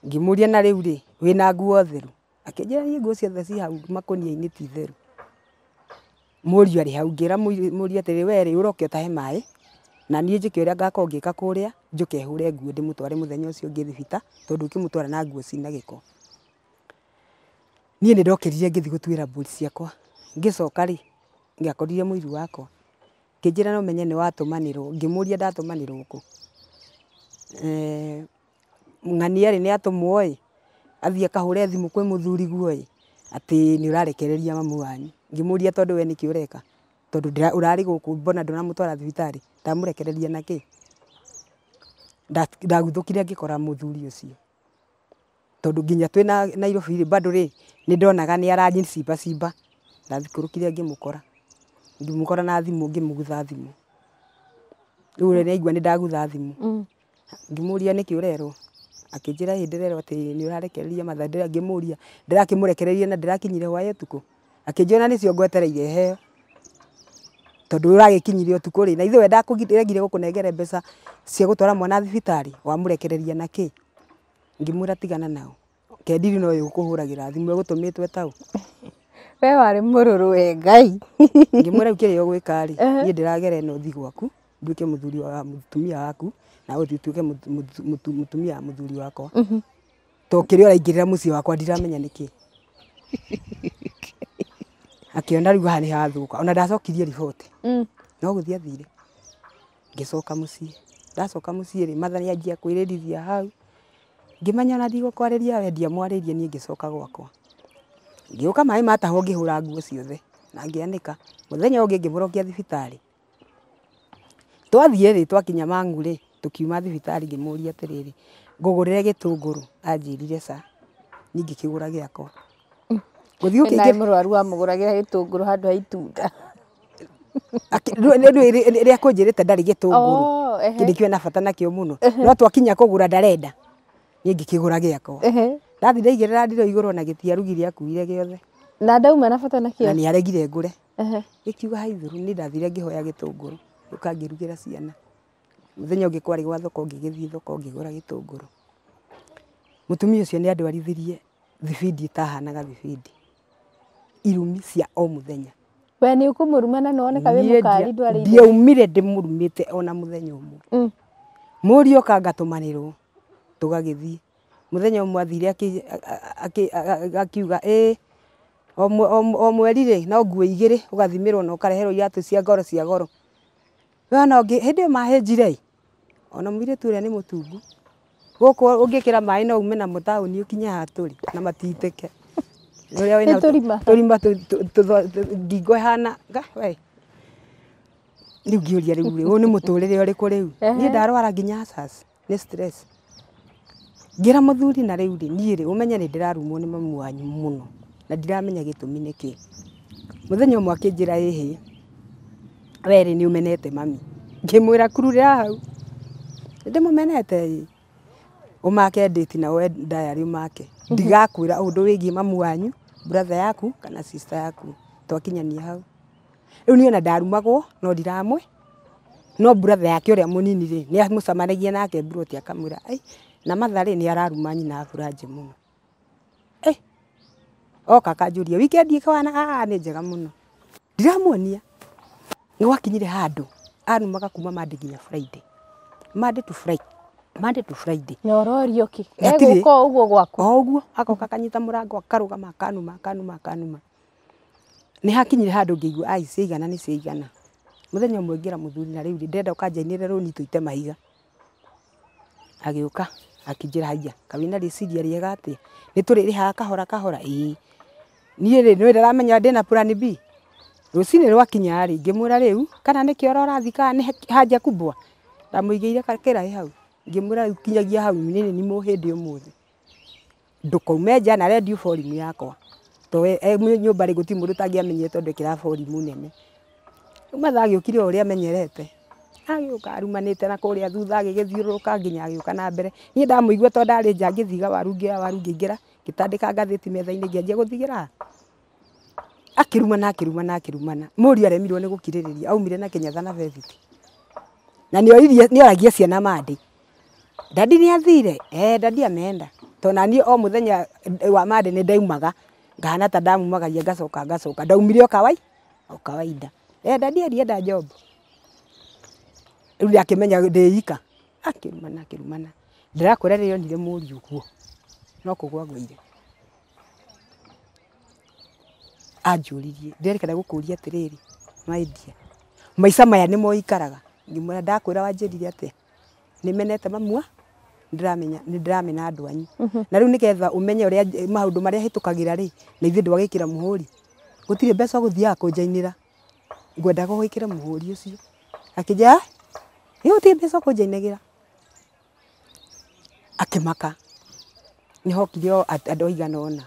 ngĩmũria na rĩu rĩ wĩna nguo theru akĩnjĩra niĩ nguo ciothe ci hau makũnia-inĩ ti theru Mũriũ ari hau ngĩra mũriũ atĩrĩ we rĩ ũroke ũtahe mai na niĩ njĩke ũrĩa ngakorwo ngĩka kũrĩa njũke hũre nguo ndĩmũtware mũthenya ũcio ũngĩ thibita tondũ ũkĩmũtwara na nguo cina giko gĩko. Niĩ nĩndokĩrire ngĩthiĩ gutwira mbũri ciakwa, ngĩcoka rĩ ndiakorire mũiru wakwa, akĩnjĩra no menye ni nĩwatũmanĩrwo, ngĩmũria ku eh Ng'ania rĩ nĩatũmwo ĩ athiĩ akahũre thimũ kwĩ mũthuriguo ĩ atĩ nĩũrarekereria mami wanyu ngimuria tondu we niki ureka tondu urari guku mbona nduramutwara thibitari ndamurekereria naki ndaguthukire ngikora muthuri ucio tondu nginya twi na Nairobi ri bado ri ni ndonaga ni simba cimba ndathikũrũkire ngimukora ngimukora na thimu ngimuguza thimu riu ri naigua nindagutha thimu mm. ngimuria niki urerwo akinjira ii ndirerwo ati ni urarekereria Martha ngimuria ndirakimurekereria na ndirakinyire hwaĩ utuku akijona nicio ngwetereire heo tondu uragäkinyire å rä na ithwe wendaga regire gå kå mbeca cia gå twara mwana thibitarä wamå na ki ngimwä tigana nao kendiri no yukuhuragira thimu hå tau we wari mururu we ngai ngimwä ukire yo gwika ri ni ndiragere no thi gwaku nduä muthuri wa mutumia tumia waku na å thiä mutumia muthuri må tumia wa må thuri wakwa uhuh. to kä rä wakwa ndiramenya niki akiona riu haha hathuka ona ndacokirie ribote mm. no guthia thire ngicoka ngä coka må ciä ndacoka må ciä rä anjia kwä hau ngimanya na thigo kwareria kwarä ria wendia mwarä rie niä gwakwa ngiuka mai mata ho ngihura nguo ciothe na ngianika muthenya ka må thibitari twathie ri twakinya mangu ri tukiuma thibitari ngimuria ngä må gitunguru atä rä rä ngå gå ca ningä kä guthii ukiingi murwaru amuguragira gitunguru handu ha itunda ria kunjirite ndari gitunguru kindikio na bata o muno no twakinya ra ndarenda ningikigura giakwa ndathire igirira ndiro iguru na gitiaru giria kuire giothe na ndauma na bata nakio na niaregire ngure gikiuga haithuru ni ndathire ngihoya gitunguru ukangirugira ciana muthenya ungi kwari gwa thoko ngigithii thoko ngigura gitunguru mutumia ucio ni andwarithirie thibindi itahanaga thibindi irumi cia o muthenya we ni å må ruma na noneka wä må kari ndwarä ndiaumire rumä te ona må thenya å mwe må ri oka ngatå manä rwo tå gagä thiä må thenya å mwe athire akiuga ä o mweri no nguo igä rä å gathimä rwo na å kareherwo iratå cia goro cia goro wona ngä hä ndä ä yo mahä njire ona mũirĩtu tu ũrĩa nĩ mũtungu gũkũ ũngĩkĩra maĩ na ume namo taũni ũkinye haha tũrĩ na matiteke uria wina turima turima ngingo ihana we riu ngiuria riu ri uyu ni muturire uriku riu nie ndarwara nginya asas ni stress ngira muthuri na riu ri nie ri umenye ni ndirarumwo ni mamu wanyu muno na ndiramenya gitumi ni ki muthenya umwe akinjira ihi weri ni umenete mami ngimwira kururira hau ndimumenete umake nditi na we diary umake mhm. ndigakwira undu wigie mamu wanyu brother yaku kana sister yaku ni hau riu ni na ndarumagwo no ndiramwe no brother yake ũrĩa munini ri ni amucemanagia nake buroti akamwira ai na matha rĩ nĩ araruma nyina afuraje mũno ai oka kanjũria wikendi a a ni njega muno ndiramuonia ni wakinyire handu anumaga kuma mandi nginya friday mandi to friday Monday to Friday. Na ororio ki. Eguko uguo gwaku. Oguo agoka kanyita murango akarugama akanuma akanuma akanuma. Ni hakinyire handu ngiigua ai ciigana ni ciigana. Muthenya umwe muthuri na riu ndenda ukanjainire rũni tuite mahiga. Agiuka akinjira haiya kaĩ wĩna rĩciria rĩega atĩa nĩtũrĩrĩhaga kahora kahora ĩĩ niĩ rĩ nĩũĩ ndĩramenya ndĩna plan B rũcinĩ rwakinya rĩ ngĩmwĩra rĩu kana nĩ kĩoro ũrathiĩ haja kubwa ndamũigĩire kĩraĩ hau ngimwira ukinyagia hau nini ni muhindi umuthi ndukaume nja na redio forum yakwa to e nyumba ri guti mundu tangiamenyire tondu kira forum nene umatha agiukire uria amenyerete agiuka arumanite na kuria thutha agigithiururuka nginya agiuka na mbere nie ndamuigua to ndari nja ngithiga waru ngira waru ngingira ngitandika ngathiti metha-ini ngianjia guthigira akirumana akirumana akirumana muri aremirwo ni gukiririria aumire na kinyatha na bethiti na nioragia ciana mandi dadi ni athire eh, dadi ameenda tona niä o muthenya eh, wa made ni ndaumaga ngahana ta ya ngacoka ngacoka ndaumire o kawai o kawaida eh, dadi ari enda job u nä akämenya ndä akimana akärumana akärumana ndärakwä ra onire muri uguo no kugwa gwire ajuririe ire anjå ririe ndärekana maidia maisa maya ni moikaraga ngiumana ndakwira wanjirire atia nimenete mamwa ndiramenya nindiramenya andu anyu mhm. na riu nigetha umenye uria maundu maria hitukagira ri na ithuĩ ndwagikira muhuri gutire mbeca guthiaga kunjainira ngwendaga gwikira muhuri ucio akija riu gutire mbeca kunjainagira akimaka nihokire andu aigana ona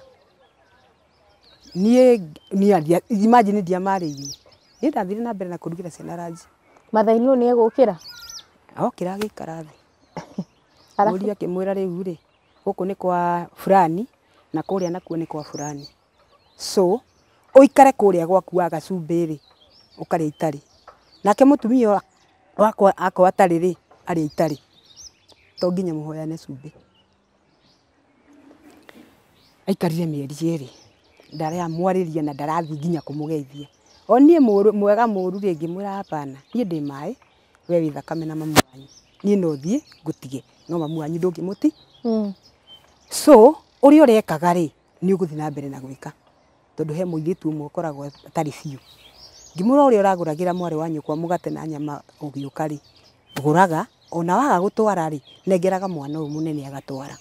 niä imagine ndiamariirie ni ndathire na mbere na kurugira rugä mathaini ciana egukira okira gikara thi muri akimwira riu ri guku ni kwa fulani na kuria nakuo ni kwa fulani so uikare kuria gwaku wa gacumbi ri ukari itari nake mutumia wakwa ako atari ri ari itari to nginya mũhoyane cumbĩ aikarire mĩeri ĩrĩ ndaramwarĩria na ndarathiĩ nginya kumugeithia o mwega muru rĩ ngĩmwĩra hapana niĩ ndi mai we wä thakame na mamu wanyu niä no thiä ngå tige no mamu wanyu ndå ngä må ti mm. so å rä a å rekaga rä nä å gå thiä na mbere na gwä ka tondå he må irä tu å mwe å koragwo atarä biå ngimå ra å rä a å ragå ragä ra mwarä wa må gate na nyama å gä å ka rä gå raga ona waga gå twara rä nengeraga mwana å yå må nene agatwara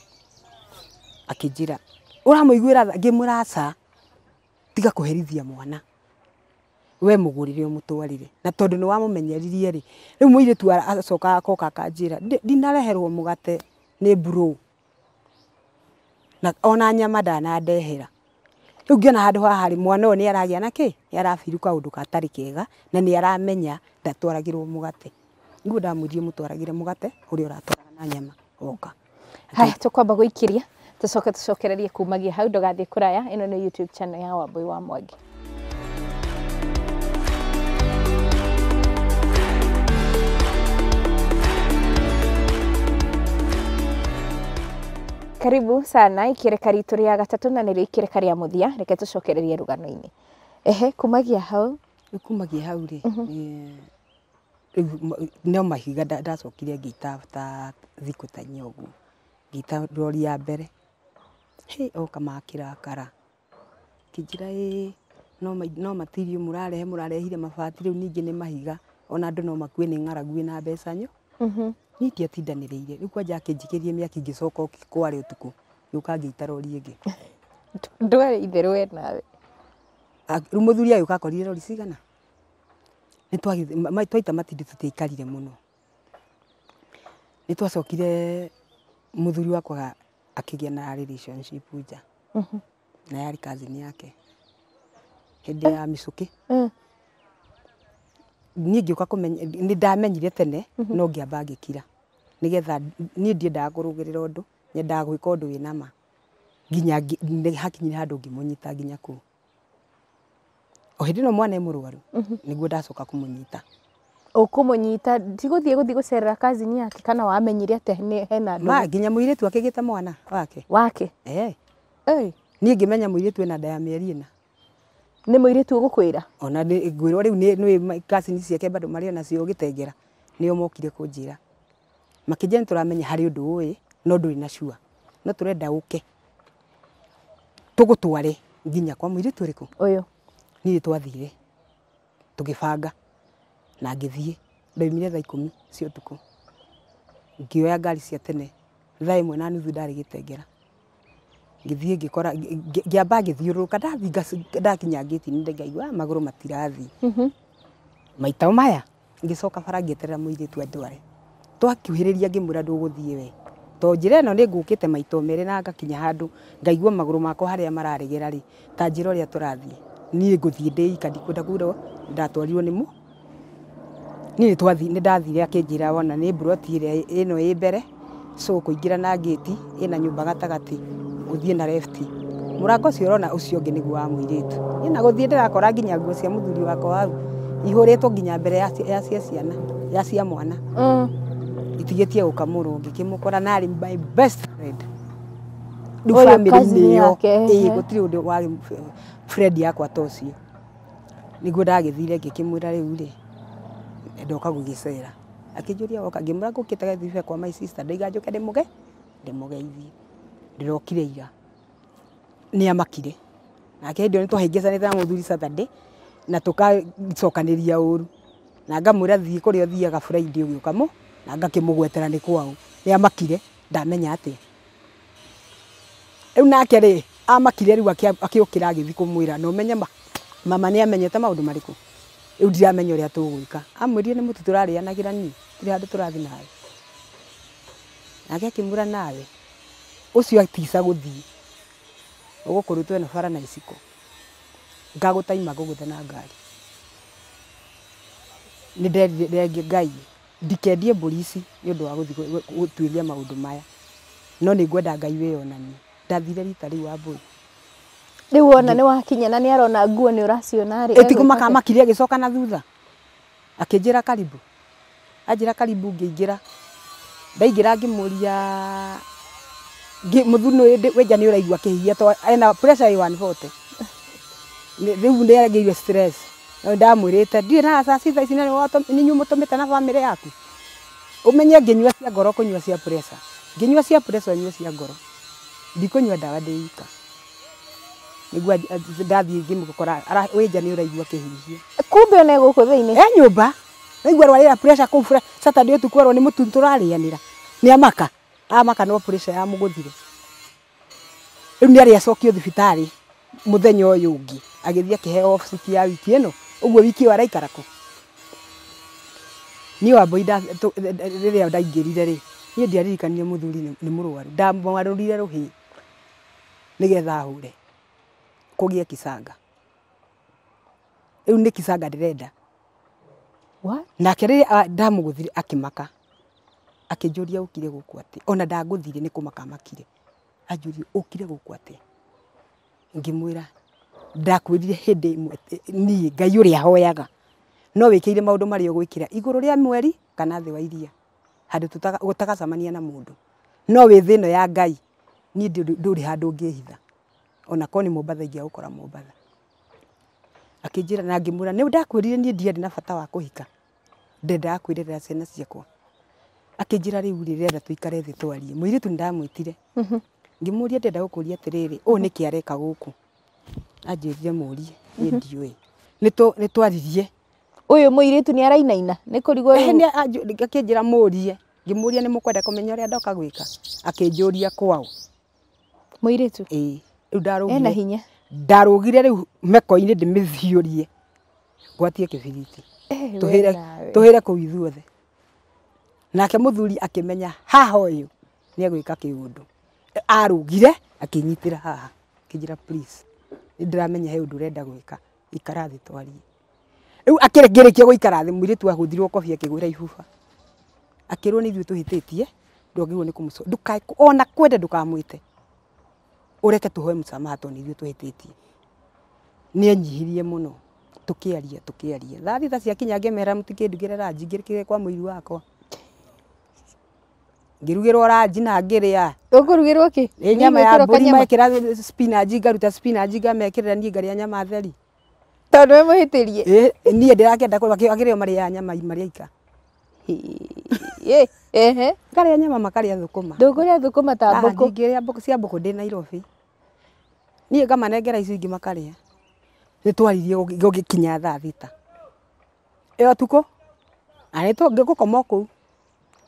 akä njä ra å ramå iguä ra ngä mwä ra tiga kå herithia mwana we mugurire umutwarire na tondu ni wamumenyeririe ri riu tu acoka akoka akanjira ndinareherwo mugate ni bro na ona nyama ndanandehera riu ngiona handu haha hari mwana uyu ni aragia na ki ni arabiru kaundu gatari kega na ni aramenya ndatwaragirwo mugate nguo ndamwirie mutwaragire mugate uria uratwarana na nyama oka haya tukwamba gwikiria tucoke tucokererie kumagia hau ndugathie kuraya ino ni youtube channel ya wambui wa mwangi karibu sana ikereka ritå rä a gatatå na nä rä ikereka rä a må thia reke tå cokererie rugano-inä ehe kumagia hau kumagia hau rä mhm. no mahiga ndacokire ita ta thikå ta inya å guo ita rori ya mbere oka makä rakara kä njä ra no matirio må rarehe må rarehire mabati rä u ningä nä mahiga ona andå no makue nä ng'araguä na mbeca nyå niä ndiatindanä rä ire rä u kwanja akä miaki mä aki ngä coka kwarä å tukå gä å ka ita rori ä ngä ndwarä itherå we nawe rä u må thuri agä å kakorire rori cigana twaita matindi tå tiaikarire må no nä twacokire må thuri wakwa akä gä a na relationship nja mhm. na yarä kazini yake hä ndä ya mä cå kä niä ngä å ka nä ndamenyire tene mhm. no ngä amba ngä kira nä getha niä ndiendaga kå rå gä rä ra å ndå nyendaga gwä ka å ndå wä nama nginya hakinyire handå ngä må nyita nginya kå u o hä ndä ä no mwana e må rwaru mhm. nä guo ndacoka kå må nyita ukumunyita tiguthiä guthi gucerera kazini yake kana wamenyire ate hena ndu nginya muiritu akigite mwana wake wake eh ee. menya må ngimenya tu ena nda ya mieri na nä må irä tu å gå kwä ra ona ngwä rwo rä u nä ciake bado marä onacio å gä tengera nä o mokire kå njä ra makinja nä tå ramenya harä å ndå å ä no ndå rä na cua no tå renda å ke tå gå tware nginya kwa må irä tu rä kå å yå twathire tå gä banga na ngä thiä ndaimire thaa ikå mi cio å tukå ngä oya ngari cia tene thaa ä mwe na nuthu ndarä gä tengera ngithie ngikora ngiamba ngithiururuka ndathi ndakinya ngĩti-inĩ ngaigua ah, magũrũ matirathi mm-hmm. maitao maya ngĩcoka bara ngĩeterera mũirĩtu andware twakuhĩrĩria ngĩmwĩra ndũgũthiĩ we to njĩra ĩno nĩ ngũkĩte maito merĩ na ngakinya handũ ngaigua magũrũ makwa harĩa mararegera rĩ ta njĩra ũrĩa tũrathiĩ niĩ ngũthiĩ ndĩika ndikwenda kuura ndatwarirwo nĩ mũ niĩ nĩ ndathire akĩnjĩra wona nĩ mburoti ĩrĩa ĩno ĩ mbere so kũingĩra na ngĩti ĩna nyũmba gatagatĩ guthie na lefti murango ũcio urona ucio ngi niguo wa mũirĩtu niĩ na gũthiĩ ndĩrakora nginya nguo cia muthuri wako hau ihũrĩtwo nginya mbere ya cia ciana ya cia mwana mm itigetie gukamuru ngikimukora na ari my best friend rĩu bamĩrĩ nĩyo eh gũtirĩ undu wa friend yakwa ta ũcio nĩguo ndagĩthire ngĩkĩmwĩra rĩu rĩ ndoka gugicera akijuria woka ngimura gukitaga gathibe kwa my sister ndoiga njũke ndimuge ndĩmũgeithie ndirokire ira ni amakire nake ndio ni twahingicanite na muthuri Saturday na tukacokaniria uru na ngamwira thie kuria uthiaga Friday ugiukamo na ngakimugwetera ni kwao ni amakire ndamenya riu nake ri amakire riu akiukira agithi kumwira no menye mama ni amenyete maundu mariku riu ndiramenya uria tugwika ni mutu turarianagira turathi nawe nake akimwira nawe ucio atica guthii ugukurutwe na bara na isiko ngagutaima nguguthe na ngari nä nderengie ngai ndikendie mbũri ici nä å ndå wa gũtuĩria maundu maya no nä ngwenda ngai wä onanie ndathire rita rä u wa mbũri rä u ona nä wakinya na nä arona nguo nä å raciona rä tigå makamakire agä coka na thutha akä njä ra karibu anjä ra karibu ngä ingä ra ndaingä ra ngä må ria muthuri ni wenja ni uraigua kihia to ena pressure ya 140 riu cia ngoro cia pressure nginyua cia nyua cia ngoro ndikunyua ndawa ndi ika wenja ona e naigua ni amaka amaka no pressure ya muguthire riu ni ari acokio thibitari muthenya uyu ungi agithii akiheo office ya wiki ino uguo wiki wa araikara ku ni wambo riria ndaingirire ri niä ndiaririkanie må thuri nä må rwaru ndamwarå rå hä nä getha hå re kå gä e kisanga rä u nä kisanga ndä renda nake rä ndamå gå thire akä maka akijuria ukire guku ati ona ndanguthire ni kumakamakire ajuri ukire guku ati ngimwira ndakwirire hindi imwe ni ngai uria hoyaga no wikire maundu mari ugwikira iguru ria mweri kana thi wa iria handu samania na mundu no wi thino ya ngai ni nduri handu ngihitha ona koni ni mombatha ingĩagũkora mombatha akĩnjĩra na ngimwira ni ndakwirire ni ndiarĩ na bata wa kuhika ndenda kwĩrerera ciana ciakwa akinjira riu rirenda tuikare thi twarie muiritu ndamwitire mhm. ngimuria ndenda gukuria atiriri uu niki areka guku anjirire murie ni mhm. ndiui ni twaririe uyu muiritu ni arainaina ni kurigwo akinjira murie ngimuria ni mukwenda kumenya uria ndoka gwika akinjuria kwao muiritu ii riu ndarugire ena hinya ndarugire riu meko-ini ndimithiurie gwatie kibiriti tuhire kuu ithuothe nake muthuri akimenya haha uyu ni agwika kiundu arugire akinyitira haha kinjira please ni ndiramenya he undu urenda gwika ikara thi twarie riu akiregerekia guikara thi mwiritu ahuthirwo kobia kigwira ihuba akirwo ni ithuĩ tuhititie ndwagĩrĩirwo ni kumuso dukai ona kwenda dukamwite ureke tuhoe mũsamaha tondũ nĩ ithuĩ tũhĩtĩtie nĩ enyihirie mũno tukiaria tũkĩaria thaa thita ciakinya ngĩmera mũtikĩndugĩre ranji kwa mũiru wakwa ngirugirwo ranji na ngirĩa ũkũrugĩrwo kĩ ĩ nyama ya mbũri mekĩra spinach ngaruta spinach ngamekĩrĩra niĩ ngarĩa nyama theri tondũ wĩ mũhĩtĩrie ĩ niĩ ndĩrakenda akĩrĩo marĩaga nyama marĩa ika ĩhĩ ngarĩa nyama makarĩa thũkũma ndũkũrĩa thũkũma ta mbũkũ ngĩrĩa mbũkũ cia mbũkũ ndĩ Nairobi niĩ ngamanengera icio ingĩ makarĩa nĩtwaririe gũgĩkinya thaa thita ĩ tuko na to o kũu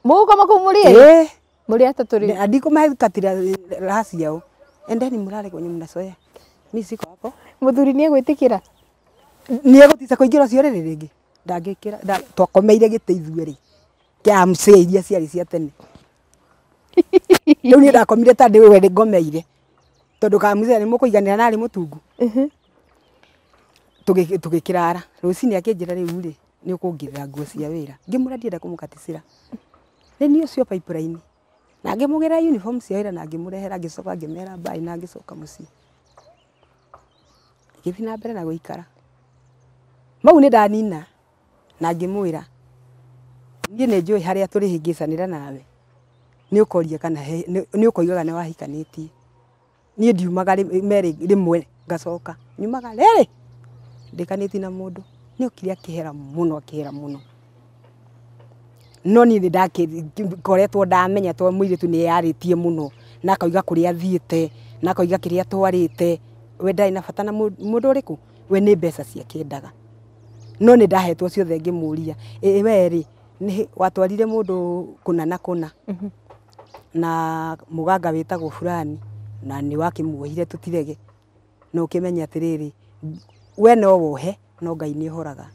muko makumulire eh ee. muri ataturi andiko mahikatira rasi yao endeni mulale kwenye mnasoya mi siko hapo muthuri nie gwitikira nie gutisa kuingira cio riri ringi ndangikira twakomeire gite ithue ri kia mse iria ciari cia tene riu nie ndakomire ta ndi we ngomeire tondu kamuse ni mukuiganira nari mutungu tugikirara rucini akinjira riu ri ni ukungirira nguo cia wira ngimura ndienda kumukaticira thini ucio pipeline na ngimugirira uniform cia wira na ngimurehera ngicoka ngimera mbai na ngicoka mucii ngithi na mbere na guikara mau ni ndanina na ngimwira niä nä njå ä harä a tå rä ra nawe nä å koria kana nä å koigaga nä wahikanä tie niä ndiumaga merä mwe ngacoka nyumaga rä rä na må ndå nä å akä hera må no akä hera må no no niä nä ndakoretwo ndamenya to må tu nä yarä tie må no na akauga kå rä thiäte na akauga kä rä twarä te we ndarä na fatana na må ndå rä kå we ni besa cia ndaga no nä ndahetwo ciothe ngä må ria e, werä watwarire må ndå kå na mhm. na na muganga må ganga wä tagwo na nä wakä muohire tå tirege no å kä menya atä rä rä we no wohe no ngai nä horaga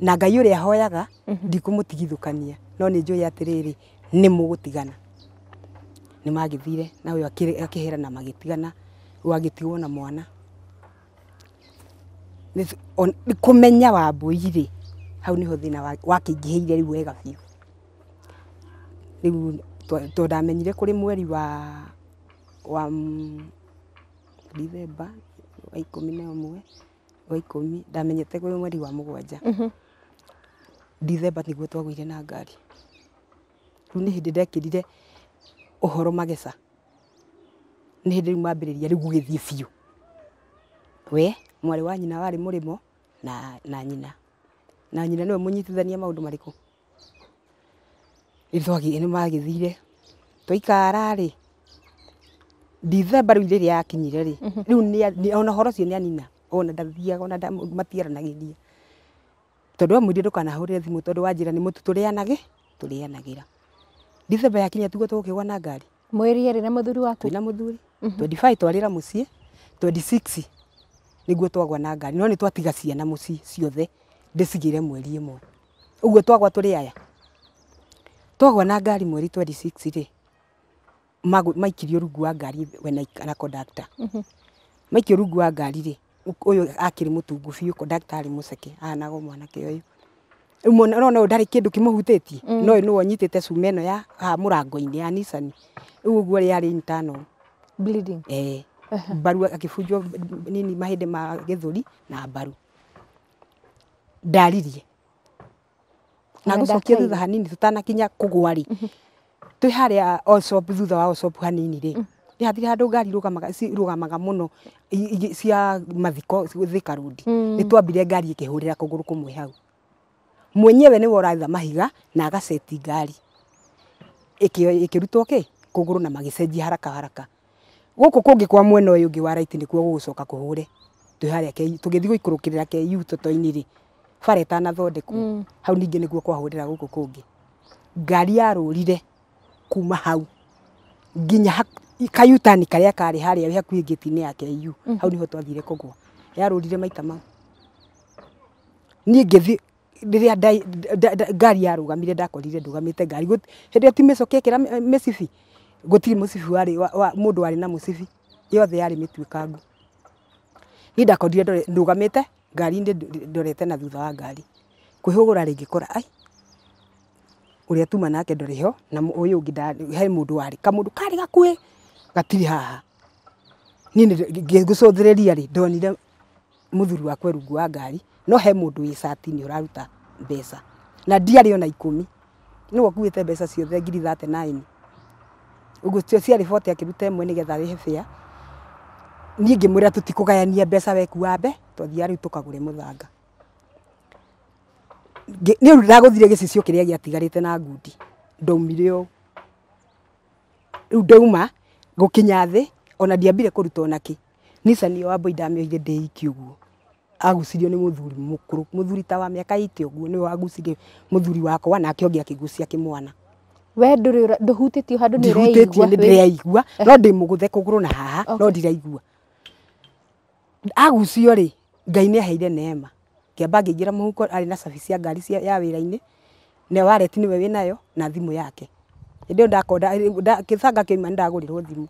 na ngai uria hoyaga mhm. ndikumutigithukania no ni njui atiriri ni mugutigana ni magithire na uyu akihira na magitigana agä tigwo na mwana kumenya wambui irä hau niho ire rä u wega to riu kå kuri mweri wa wa dithemba wa ikumi na umwe wa ikumi ndamenyete kuri mweri wa mugwanja mm -hmm dithemba twagå ire na ngari rä u nä hä ndä ndekä rire å horo mageca nä hä ndä rä u mambä rä ria rä u gå gä thiä biå we mwarä wa nyina warä må rä mo na, nyina na nyina nä we må nyitithania maå ndå marä kå nä magä thire twaikara rä ndithemba rä u rä rä akinyire rä mhm. rä u ona horo cio nä anina ona ndathiaga ona matiaranagä ria tondu we mwiri ndukanahurire thimu tondu wanjira ni mutu turianage turianagira dithemba yakinya tuguo tugukigwa na ngari mweri eri na muthuri waku twina muthuri mm -hmm. 25 twarira mucii 26 niguo twagwa na ngari no ni twatiga ciana mucii ciothe ndicigire mweri imwe uguo twagwa turi aya twagwa na ngari mweri 26 ri maikirie rungu wa ngari we na kondakta mm -hmm. maikia rungu wa ngari ri uyu akiri mutungu biu ko daktari museke ahanago mwanake uyu riu nona ndarä no ndå kä må hutĩtie no nä wonyitä sumeno ya ha murango-ini inä ya nicani rä u å guo rä arä intano eh, mbaru akä bunjwo nini mahä ma githuri na baru ndaririe na ngå cokia thutha hanini tå tanakinya kå gwa rä twä harä a thutha wa hanini rä ndihathire handu ngari irugamaga muno cia mathiko thika mm. ni twambire ngari ikihurira kuguru kumwe hau mwenyewe niwe uratha mahiga na agaceti ngari ikirutwo ki kuguru na magicenjia haraka haraka guku kungi kwa mwena uyu ungi wa right ni nikuo gucoka kuhure ke twiharia tugithii guikurukirira KU totoini ri na itanathondekwo ku mm. hau ningi niguo kwahurira guku kungi ngari yarurire kuma hau ginya kayutani karia kari haria hakuhi ngĩti-inĩ ya yu mhm. hau ni niho kogwa ya rurire maita mau niĩ ngĩthi rĩrĩa ngari rugamire ndakorire ndũgamĩte ngari hĩndĩ ati ti mĩcũkĩ ĩkĩra gutiri gũtirĩ wari mundu wari mũndũ warĩ na mũcibi yothe yarĩ mĩtuĩkangu ni ndakorire ndugamite ngari ndi ndorete na thutha wa ngari kwĩhũgũra rĩngĩ kora ai ũrĩa tuma nake ndarĩ ho na ũyũ ũngĩ he mũndũ warĩ kamũndũ kari gakuhĩ gatiri haha niä ngä gå cothä rä ria rä ndonire må thuri wakwa rungu wa ngari no he må ndå wä catinä å raruta mbeca na ndiarä ona ikå nä wokuä te mbeca ciothe ngiri thate naini å guo cio ciarä bote akä ruta ä nä getha rä hebea niä ngä mwä ra tå tikå gayania mbeca weku wambe twathiä rä u tå kagå re må thanga nä ndagå thire gä cicio kä rä a gä atigarä te na ngundi ndaumire å rä u ndauma gukinya thi ona ndiambire kurutwo naki nicani wa boida mioire ndi iki uguo agucirio ni muthuri mukuru muthuri ta wa miaka ite uguo niwe wagucirie muthuri wako wana akiongia kigucia kimwana we nduri nduhutitio handu ni nduhutiti ni ndireigwa no ndi muguthe kuguru na haha no ndi ndiraigwa agucio ri ngai ni aheire neema kiamba ngiingira muhuko ari na service ya ngari ya wira ne wareti niwe winayo na thimu yake ndio ndakonda kithanga kiauma ndagurirwo thimu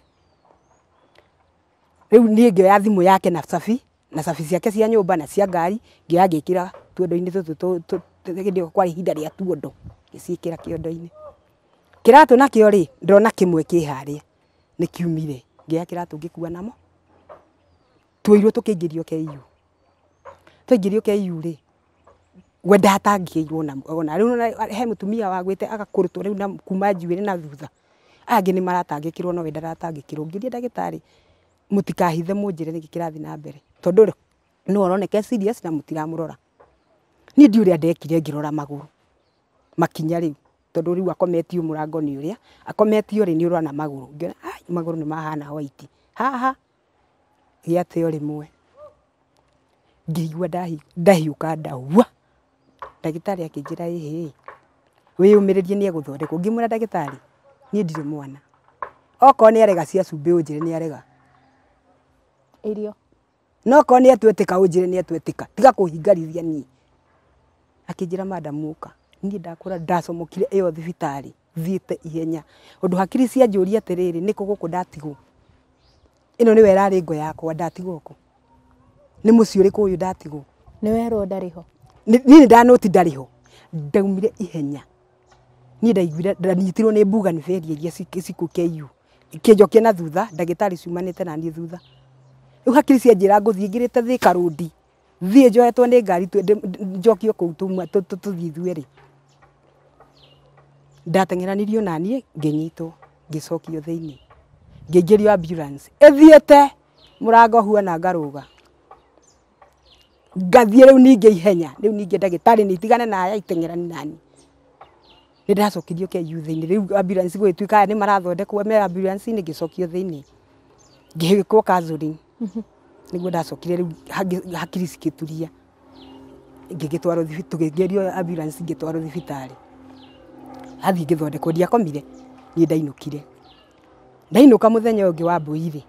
riu nie ngioya thimu yake na safi na safi ciake cia nyumba na cia ngari ngioya ngikira tuondo-ini tutu ndio kwa ihinda ria tuondo ngiciikira kiondo-ini kiratu nakio ri ndona kimwe ki haria ni kiumire ngioya kiratu ngikua namo tuirwo tukiingirio keiyu tuingirio keiyu ri we ndatangĩirwo na ona rä he må tumia wagwä te agakå rå rä u kuma njuä na thutha angä nä maratangä kä rwo no we ndaratangä kä rwo ngä ria ndagä tarä må tikahithe må njä re nä gä kä rathiä na mbere tondå nä oroneke na må ni rora niä ndiå rä a ndekire ngä rora magå rå makinya rä u tondå rä u akometio må rango nä å rä a akometio rä nä å rona magå rå ngä magå rå nä mahana waiti haha gä atä o rä mwe ndaua ndagĩtarĩ akĩnjĩra ĩhĩ wĩyũmĩrĩrie nĩ egũthondekwo. Ngĩmwĩra ndagĩtarĩ niĩ ndirĩ mwana, okorwo nĩ arega cia cumbĩ ũnjĩre nĩ arega irio, na okorwo nĩ atwĩtĩka ũnjĩre nĩ atwĩtĩka tiga kũhingarithia niĩ. Akĩnjĩra madam ũka, niĩ ndakũra ndacomokire ĩyo thibitarĩ thiĩte ihenya, ũndũ hakiri cianjũria atĩrĩrĩ nĩkũ gũkũ ndatigwo? Ĩno nĩyo ĩrarĩ ngo yakwa, ndatigwo kũ? Nĩ mũciĩ ũrĩkũ ũyũ ndatigwo? Nĩ werwo ndarĩ ho. nini ndanoti ho ndaumire ihenya ni ndaiguire ndanyitirwo ni mbuga ni beri iria ciku keiu ikinjokia na thutha ndagitari ciumanite te niĩ thutha rĩu hakiri cianjĩra ngũthiĩ ngĩrĩte thĩka rũndi thiĩ njohetwo nĩ ngari njokio kũu tũthiĩ ithuerĩ ndateng'eranirio naniĩ ngĩnyitwo ngĩcokio thĩinĩ ngĩingĩrio ambulance ĩthiĩte mũrango huananga rũga ngathiä rä u ningä ihenya rä u ningä ndagätarä nä itigane naya iteng'erani nani nä ndacokirio keyuthä-inä rä u ambulance gwä tuä nä marathondekwo me ambulance-inä ngä cokio thä inä ngä kwo nä mm-hmm. guo ndacokire rä u hakiri cigä turia ngä twarwo tå gä rio ambulance ngä twarwo thibitarä athiä ngä thondekwo ndiakomire niä ndainå kire ndainå ka må thenya å ngä wa mbå irä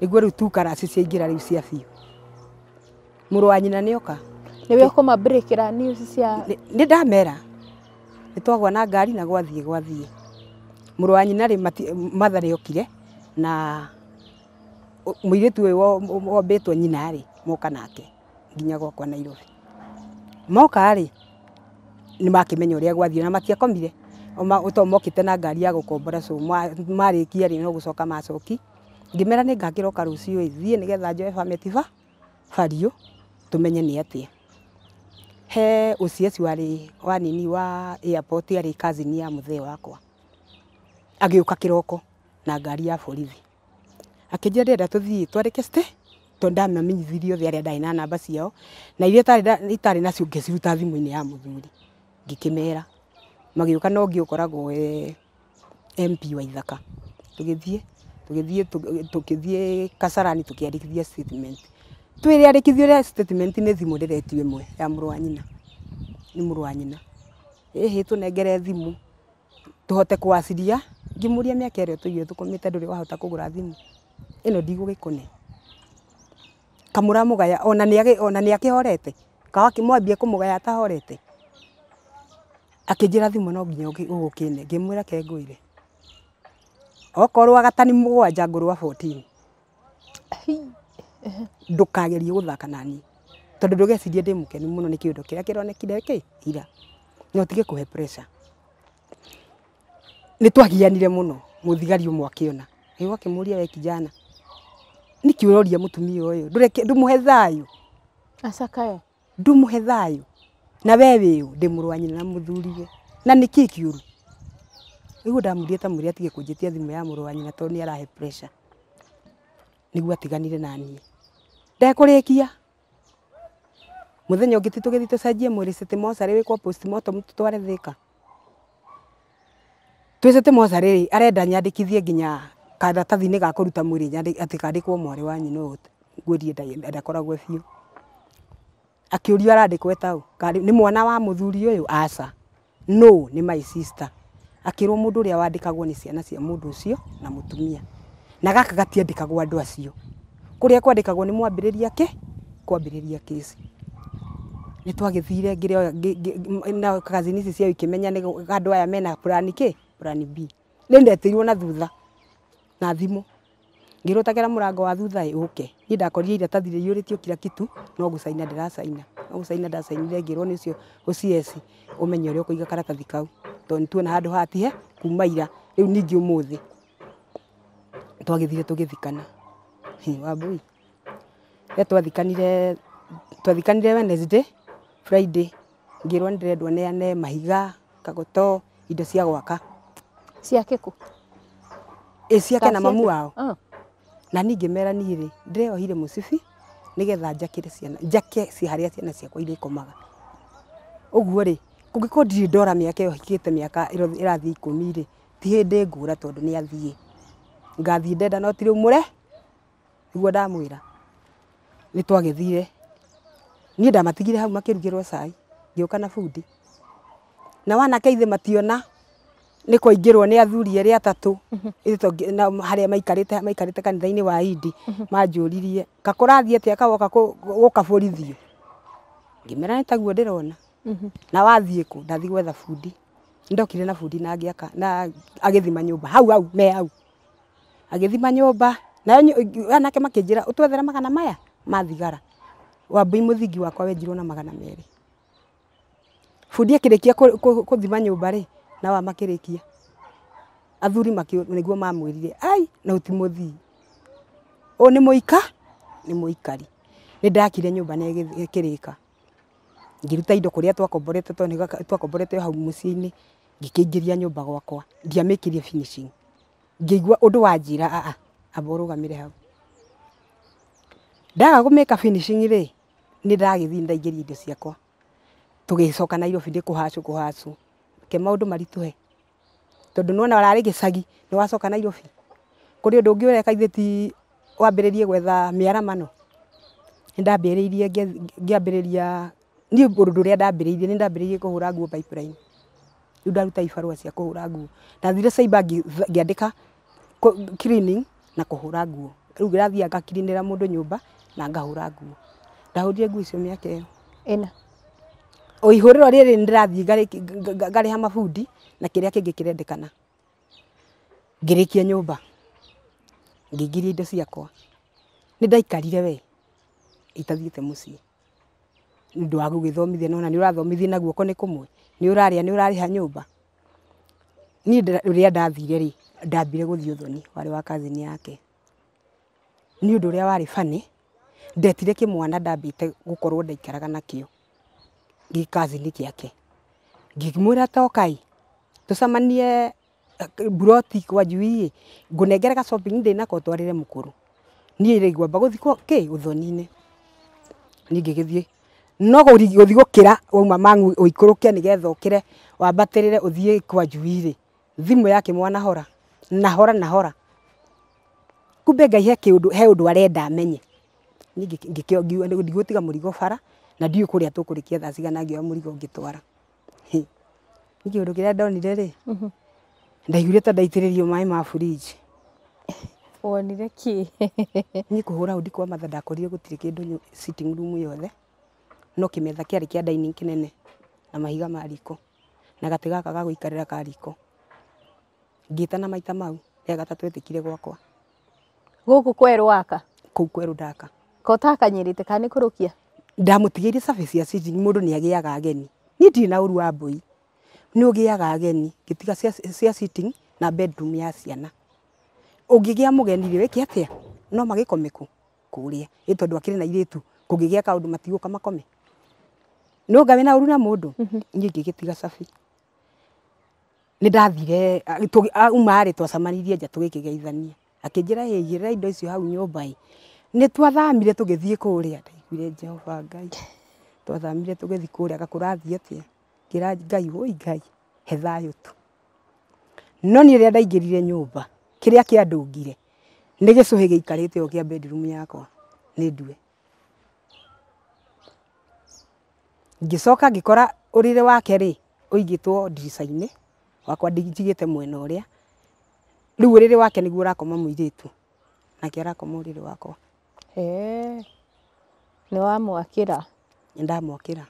nä guo rä u tukaracä ciaingä ra rä u cia biå muru wa nyina nä oka break ra kå mabräkära ni damera ni twagwa na ngari na gwathie gwathie må rå wa nyina rä matharä okire na muiretu irä wo betwa nyina ri moka nake nginya gwakwa nairobi mokarä nä makä menya å rä a gwathiä na matiakomire oma uto mokite na ngari ya gukombora so mari kia ri no gucoka macoki ngimera ni ngakiroka rucio ithie rå ciå thiä nä getha njoe bametiba bariå tumenye ni ati he å ciaci warä wa nini wa airport arä kazini ya må thee wakwa agä å ka kä na ngari ya borithi akijia njä ndenda tå thiä twarä ke to ndamamenyithirie othe arä a ndarä na namba ciao na iria itarä nacio ngäciruta thimå-inä ya må thuri ngä mera magä no ngä e mp wa ithaka tugithie tugithie tukithie kasarani tukiandikithia statement twire arikithio ria statement ni thimu riretu imwe ya murwa nyina ni murwa nyina ehe tunengere thimu tuhote kuwasiria ngimuria miaka ire tuyu tukumite nduri wahota kugura thimu ino ndigu gikune kamuramugaya ona ni age ona ni akihorete kawa kimwambie kumugaya atahorete akijira thimu no nginya ugukine ngimwira ke nguire okorwa gatani mugwanja ngurwa 14 ndukagerie guthaka nani tondu ndugecirie ndi mukeni muno ni kiundu kiria kironekire ki ira no tige kuhe pressure ni twagianire muno muthigari umwe akiona ĩyo akĩmũria we kijana nĩkĩ ũroria mũtumia ũyũ ndũmũhe thayũ acakae ndũmũhe thayũ na we wĩũ ndĩmũrwanyĩra na mũthuriwe na nĩkĩ kĩũru rĩu ndamũria ta mũrĩa atige kũnjĩtia thimũ ya mũrwanyĩra tondũ nĩ arahe pressure nĩguo atiganire na niĩ ndekurikia muthenya ungithi tugithi tucenjie mwiri city mocarä wä kwa postmortem tutware thika twä city mocarä arenda nyandĩkithie nginya karatathi-inä ga kå ruta mwä atikandĩkwo mwarä wa nyina å ngwärie ndakoragwo biå akä å rio arandĩkwo etaå nä mwana wa må thuri å yå aca no nä my sister akä rwo må ndå å rä a wandĩkagwo nä ciana cia må ndå å cio na må tumia na gaka gatiandĩkagwo andå acio kuria kwandikagwo ni mwambiriria ki kwambiriria kesi ni twagithire ngire na kazini ici ciao ikimenya ni andu aya mena plan ki plan b ni ndetirwo na thutha na thimu ngirutagira murango wa thutha uke ni ndakorie ira tathire yuritio kila kitu no gucaina ndiracaina no gucaina ndacainire ngiro ni ucio OCS umenye uri ukuiga karatathi kau to ni tuona handu hatihe kumaira riu ningi umuthi twagithire tugithikana wambui ya twathikanire twathikanire wednesday friday ngirwa ndirendwa neane mahiga kagoto indo cia gwaka ciake ku e ciake na mamu wao uh. na ni mera nirä ndireohire mucibi nigetha njakire ciana njake ci haria ciana ciakwa irikomaga uguo ri kungikwo ndirä ndora mä aka ä yo hikite mä aka ä rathiä ikå mi rä ti hä ndä ngå ra tondå nä athiä ngathiä ndenda no tirä umå niguo ndamwira ni twagithire nie ndamatigire hau makirugirwo cai ngiuka na bundi na wanake ithe mationa nä kwaingärwo nä athuri erä atatå uhuh. harä a maikarä maikarä te kanitha-inä wa indi uhuh. manjå ririe ngakå rathiä atä akagoka gå kabå ngä mera nä taguo ndä rona uhuh. na wathiä kå ndathiä gwetha bundi ndokire na bundi na agä na agä thima nyå mba hau hau me hau agä thima na anake makinjira utwethere magana maya ma thigara wambui muthingi wakwa wenjirwo na magana meri bundi akirikia kuthima nyumba ri na wa makirikia athuri niguo mamwirire ai na uti muthii o ni muika ni muikari ni ndakire nyumba na ikirika ngiruta indo kuria twakomborete tondu twakomborete hau muciini ngikiingiria nyumba gwakwa ndiamikirie finishing ngigua undu wanjira aa aba urugamire hau ndaga gumika finishing ri ni ndagithii ndaingiria indo ciakwa tugicoka Nairobi ndi kuhacu kuhacu ke maundu marituhe tondu nona arari gicagi ni wacoka na Nairobi kuri undu ungi ureka ithe ti wambiririe gwetha miaramano ndambiriirie ngiambiriria ni undu uria ndambiriirie ni ndambiriirie kuhura nguo pipeline riu ndaruta ibarua cia kuhura nguo nathire cyber ngĩandĩka cleaning na kuhura nguo riu ngirathiaga ngakirinira mundu nyumba na ngahura nguo ndahurire nguo icio miaka iyo ina ihuriro riri ndirathii ngariha mabundi na kiria kingi kirendekana ngirikia nyumba ngiingiria indo ciakwa ni ndaikarire we itathiite mucii nä ndå wa gå gä thomithia nona nä å rathomithia na guoko nä kå mwe nä å rarä a nä å rarä ha nyå mba niä rä a ndathire rä ndambire gå uthoni wari wa kazini yake ni å ndå wari fani a warä bane ndetire kä ndambite gå ndaikaraga nakio gi kazini yake ake ngĩmwä ra tokai tå cemanie eh, mburoti kwa njui ngå nengerega ndä nako twarä re må kå rå niä rĩguamba gå thiä kä å thoni-inä no gå thiä gå kä ra wauma mang'u å ikå rå ke uthie kwa njui-rä thimå yake mwana hora nahora nahora kumbe ngai he kiundu he undu arenda menye ngikio ndigutiga murigo bara na ndiu kuria tukurikia thaa cigana ngioya murigo ngitwara ni kiundu kiria ndonire ri mhm. ndaigurite ndaitiririo mai ma fridge wonire ki ni kuhura undi kwa matha ndakorire gutire kindu sitting room yothe no kimetha kiari kia dining kinene na mahiga mariko riko na gati gaka ga guikarira ka ngitana maita mau ya gatatu etikire gwakwa guku kweru aka kuu kweru ndaka nyirite kani kurukia ndamutigiri service ya siji mundu ni agiaga ageni ni ndiri na uru wa ni ugiaga ageni gitiga sia sitting na bedroom ya ciana ungigia mugeni ri wiki atia no magikomeku kuria i tondu akiri na iritu kungigia kaundu matiguka makome no ngawe na uru na mundu mhm. ni ngigitiga safi nä ndathire uma rä twacamanirie nja tå gä kä geithania akä njä ra ä indo icio hau nyå ä nä twathamire tå gä thiä kå rä a ndaiguire jehova ngai twathamire tå gä thiä kå rä a gakå rathiä atä ngä ra ngai hå ngai he thayå tu no nä rä a ndaingä rire nyå mba kä rä a kä andångire nä gä cå hä gä ikarä te o gä a bedroom yakwa nä ndue ngä coka ngä kora å rä rä wake rä å igä two ndirica-inä wakwa ndigijigite mwena uria riu riri wake niguo urakoma muiritu nake arakoma uriri wako he ni wa mwakira wamwakira ndamwakira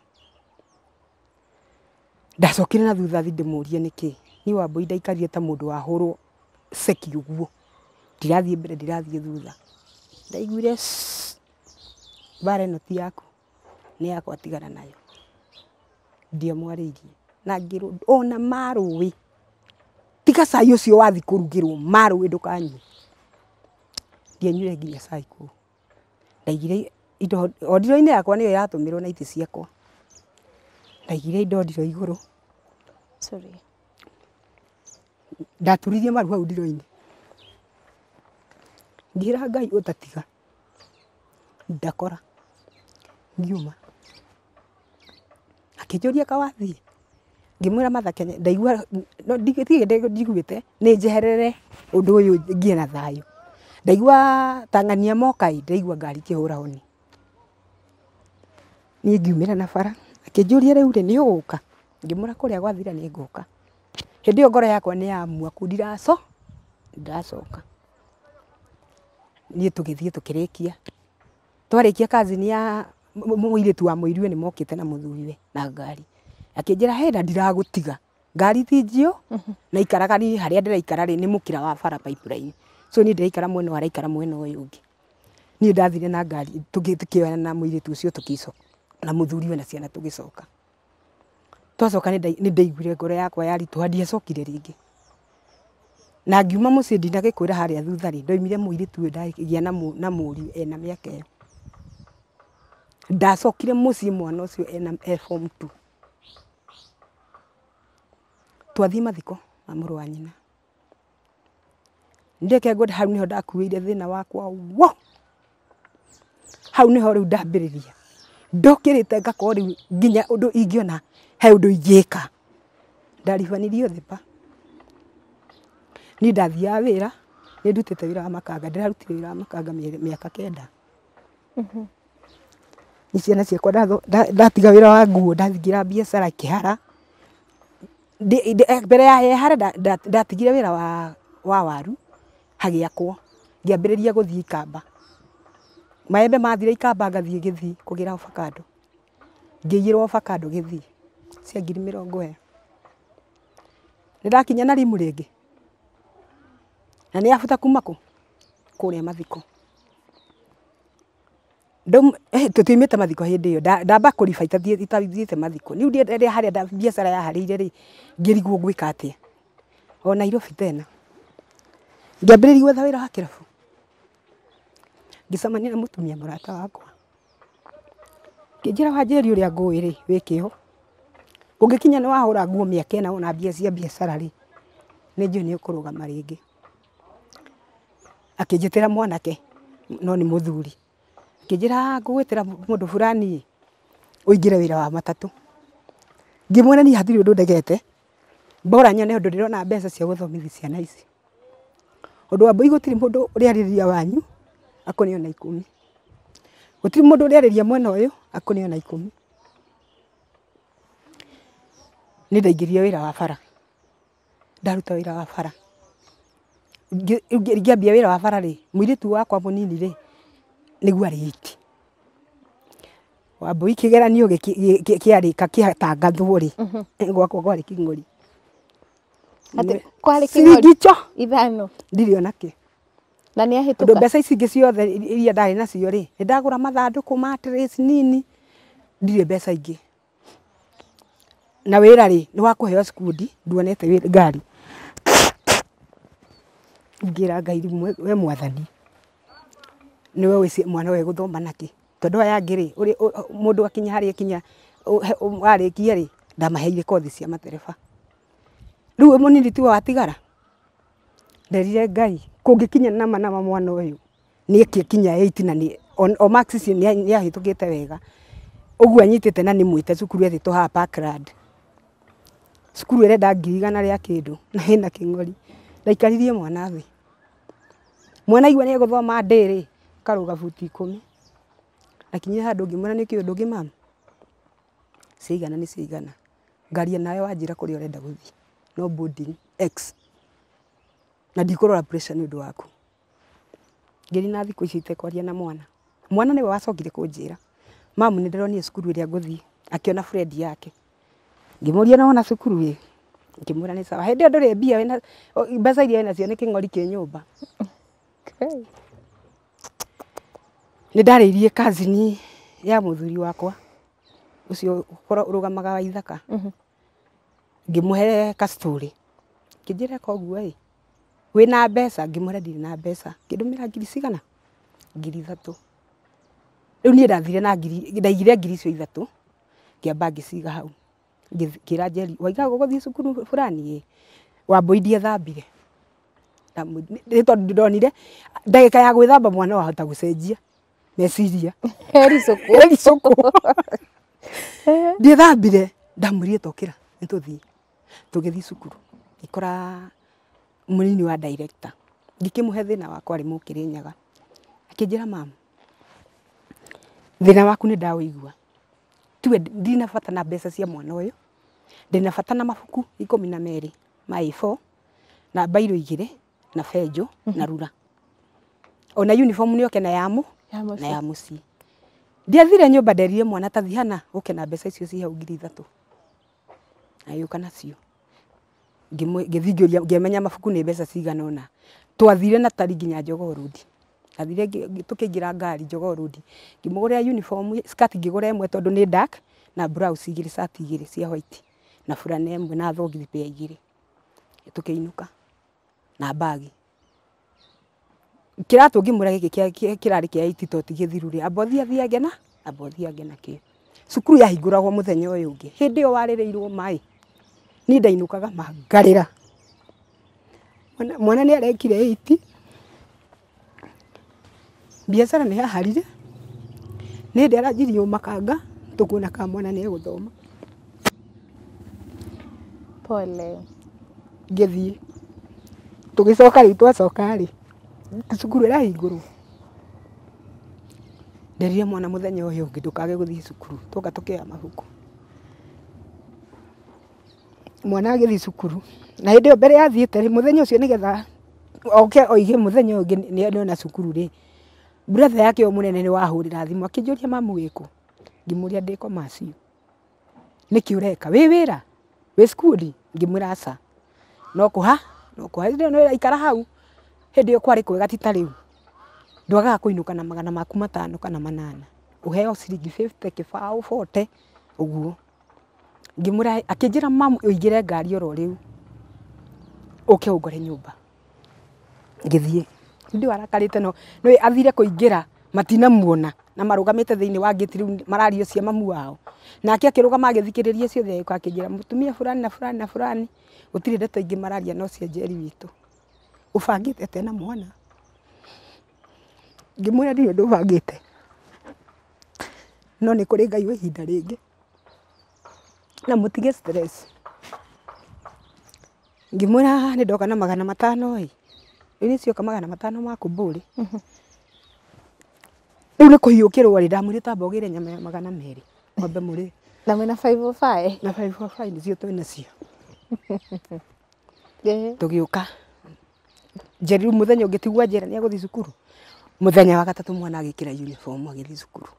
ndacokire na thutha thi ndimurie niki ni wa boida ndaikarire ta mundu wa huru seki uguo ndirathie mbere ndirathie thutha ndaiguire mbara ino ti yaku ni yakwa tigana nayo ndia ndiamwarĩirie na ngiru ona marũĩ tiga cai ucio wathi kurugirwo marũĩ ndũkanyue ndianyuire nginya cai kuu ndaigire indo o ndiro-inĩ yakwa nĩyo iratũmĩrwo na iti ciakwa ndaigire indo ndiro igũrũ ndaturirie maru hau ndiro-inĩ ngĩra ngai ũtatiga ndakora ngiuma akĩnjũria kawathiĩ ngimwira matha Kenya ndaigua no ndigithie ndiguite ni njeherere undu uyu ngie na thayo ndaigua tang'ania mokai ndaigua ngari kihura honi ni ngiumira na fara akijuria riu ri ni uguka ngimwira kuria gwathira ni nguka hindi iyo ngoro yakwa ni yamua kuu ndiraco ndiracoka ni tugithie tukirikia twarikia ni ya muiritu wa muirue ni mokite na muthuriwe na ngari akinjira hena ndiragutiga ngari thinjio mhm. na ikaraga ni haria ndiraikara ri ni mukira wa bara pipeline so ni ndiraikara mwena araikara mwena uyu ungi ni ndathire na ngari tukioyana na muiritu ucio tukiso na muthuri we na ciana tugicoka twacoka ni ndaiguire ngoro yakwa yari yaritũ ndiacokire ringi na ngiuma mũciĩ ndinagĩkwĩra harĩa thutha rĩ ndoimire mũirĩtu ũyũ ndagĩa na na mũriũ ena mĩaka ĩyo ndacokire mũciĩ mwana ũcio ena e form two twathii mathiko ma rå wa nyina ndeke ngwenda hau ire thä na wakwa wo hau ria riu rä te ngakorwo u nginya ingä ona he ingä ka ndarihanirie thipa ni ndathiaga ndutä ni wä ra wa makanga ndirarutire ra wa makanga aka kenda mm-hmm. ni ciana ciakwa ndatiga wira wa nguo ndathingira biacara kihara Eh, mbere ya hehare ndatigire wira wa wa waru hagiakwo ngiambiriria guthii ikamba maembe mathire ikamba ngathii githii kugira ovacado ngiirwo ovacado githii cia ngiri mirongo ero ndakinya na rimu ringi na ni afuta kuma ku kuria mathiko Eh, tutuimite mathiko hindi iyo ndamba kuriba itathiite mathiko riu ria haria biacara yaharĩire ri ngirigwo gwika atia o Nairobi tena ngiambĩrĩria gwetha wĩra wa kĩrabu ngĩcemania na mũtumia mũrata wakwa ngĩnjĩra wanjĩri ũrĩa ngũĩ rĩ wĩ kĩho ũngĩkinya nĩ nguo mĩaka ĩna wona mbia cia biacara rĩ nĩ njũĩ nĩ ũkũrũgama rĩngĩ mwanake no nĩ mũthuri Kijira ngugwitira mundu fulani uingire wira wa matatu ngimwira ni hatirä å ndå ndegete mbora nyone å ndå ndä rona mbeca cia gå thomithia ciana ici å ndå wa mbå igå tirä må ndå wanyu akå nä ona ikumi gå tirä må ndå å rä arä ria mwena å yå akå ikumi ni ndaingä wira wa bara ndaruta wira wa bara ingä ambia wä wa bara rä må irä tu wakwa må nini niguo arĩte wambui kigeranio kiarika kiatangathwo ri mhm. gwakwa kwarĩ king'ũri ciringi cho ithano ndirĩ ona ki na nĩ ahĩtũka tondũ mbeca ici ingĩ ciothe iria ndarĩ nacio rĩ nĩ ndagũra mathandũkũ ma trays nini ndirĩ mbeca ingĩ na wĩra rĩ nĩ wa skudi cikundi nduonete ngari ngĩra ngai rimwe we mwathani nä we wä mwana we yå gå thoma nakä tondå aya angä rä må ndå akinya harä kinya arä kia rä ndamaheire kothi cia matereba rä u må ti watigara nderire ngai kå ngä kinya nama nama mwana å yå nä kä kinya na o macicio nä ahä tå kä te wega å guo anyitä te na nä mwä te cukuru ethä tå hapakrad cukuru ä renda ngiri igana rä a kä ndå na hä na kä ng'ori ndaikaririe mwana thä mwana igua nä egå thoma ndä rä karuga buti ikumi nakinya handu ngimwira niki undu ngi mama ciigana ni ciigana ngaria nawe wanjira kuria urenda guthii no boarding x na ndikurora pressure ni undu waku ngiri na thiku icio itekwaria na mwana mwana niwe wacokire kunjira mamu ni ni sukuru iria nguthii akiona friend yake ngimuria na wana sukuru ii ngimwira ni sawa hindi iyo nduri mbia mbeca iria winacio ni king'ori ki okay nä ndarä kazini ya muthuri wakwa ucio cio å rå wa ithaka ngä må he kastorä ngä njä ra koguo ä wä na mbeca ngä mwä ndirä na mbeca ngä ndå mä ra ngiri cigana ngiri ithatå rä u niä ndathire ndaigire ngiri icio ithatå ngä amba ngä ciga hau ngä ra njeri waigaga gå thiä cukuru burani ä wambå thambire rä tondå ndonire ndagä ka ya gwä thamba mwana wahota gå cenjia meciria heri cuku ndiethambire ndamwirire tokira nituthie tugithie cukuru ikora munini wa director ngikimuhe thina wakwa ari mukirinyaga akinjira mama thina waku ni ndawigua tiwe ndina bata na mbeca cia mwana uyu ndina bata na mabuku ikumi na meri ma A4 na mbairo igire na fejo na mhm. rura ona uniform nioke na yamu na ya muci ndiathire nyumba nderire mwana ta thihana uke na mbeca icio ci hau ngiri ithatu agiuka nacio ngithingiuria ngiamenya mabuku ni mbeca cigana ona twathire na tari nginya Njogoo Road athire tukiingira ngari Njogoo Road ngimugurira uniform skirt ngigura imwe tondu ni dark na blouse igiri sati igiri cia white na burana imwe na thogithi pair igiri tukiinuka na bagi kiratu ngimura giki kirari kia itito ti githirure ambothi athiage na ambothi ange na ki cukuru yahinguragwo muthenya uyu ungi hindi yo waririrwo mai ni ndainukaga mangarira mwana ni arekire 8 biacara ni yaharire ni ndi yo makanga tukuona ka mwana ni guthoma pole ngithii tugicoka riu twacoka cukuru ĩrahingũrwo nderire mwana muthenya ũyũ ũngĩ ndũkage gũthiĩ cukuru twoka tũkĩoya mahuku mwana agĩthiĩ cukuru na hĩndĩ ĩyo mbere yathiĩte muthenya ucio ũcio nĩgetha oke oige mũthenya ũyũ ũngĩ nĩona cukuru ri buratha yake ũyũ ni wahurira thimũ akĩnjũria mamu wĩkũ ngĩmũria ndĩko maciũ nĩkĩ ũreka wi wira wi cukuru ngĩmwĩra aca no kũha no kũha hĩndĩ ĩyo hau hindi kwari kwega ti tariu riu ndwagaga kuinuka na magana maku matano kana manana uheo ciringi 50 kibao 40 uguo ngimura akinjira mamu uigire ngari oro riu uke ungore nyumba ngithie ndi warakarite no no athire kuingira matina muona na marugamite thini wa ngiti riu marario cia mamu wao nake akirugama agithikiriria ciothe akinjira mutumia fulani na fulani na fulani utire ndeto ingi mararia no cia njeri witu ubangite tena mwana ngimwira ndirä å ndå no nä kå rä ngai ihinda rä ngä na må tige ngimwä ra nä ndoka na magana matano ä rä nä cioka magana matano maku mbå rä rä u nä kå hiå kä rwo re nyama ya magana merä ngombe muri rä na mwä oh na na nä cio twä nacio tå gä å ka njeriru muthenya ungitigwa njira ni aguthii cukuru muthenya wa gatatu mwana agikira uniform agithii cukuru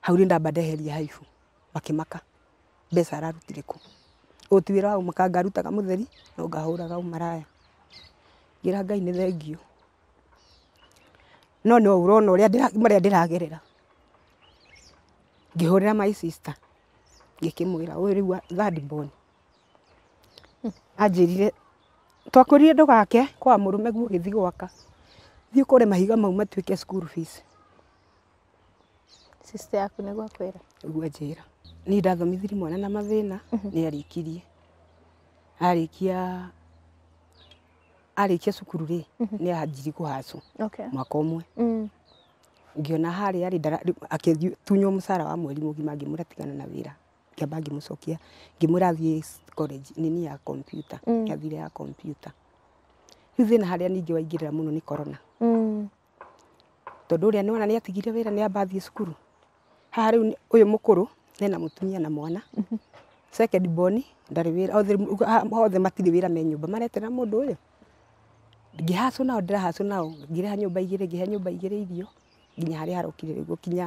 hau ni ndamba ndeheria haifu makimaka mbeca ararutire ku uti wira wa maka ngarutaga mutheri no ngahuraga umaraya ngira ngai ni thengio no no urona uria maria ndiragerera ngihurira my sister ngikimwira uyu riu third born hmm. anjirire twakwirire ndugake kwa murume guo githi gwaka thiä kå re mahiga mau matuä school fees sister yaku nä gwakwä guo njä ra ni ndathomithiri mwana na mathä na mhm. nä arikirie arä kia arä kia cukuru rä mhm. nä anjiri kå hacå mwaka å mwe ngä ona harä arä tunywo må cara wa mweri må gima må tigana na wä ra ngĩamba ngĩmũcokia ngĩmwĩra athiĩ college nini ya computer mm. athire ya computer rĩu thĩna harĩa ningi waingĩrĩra muno ni corona mm. tondũ ũrĩa nĩwona nĩ atigire wĩra nĩ amba athiĩ cukuru haha rĩu ũyũ mũkũrũ ena mutumia na mwana mm -hmm. second born ndarĩ wira hothe matirĩ wĩra me nyũmba maretera mũndũ ũyũ ngĩhacwo nao ndĩrahacwo nao ngĩreha nyũmba igĩrĩ ngĩhe nyũmba igĩrĩ irio nginya harĩa harokire rĩu gũkinya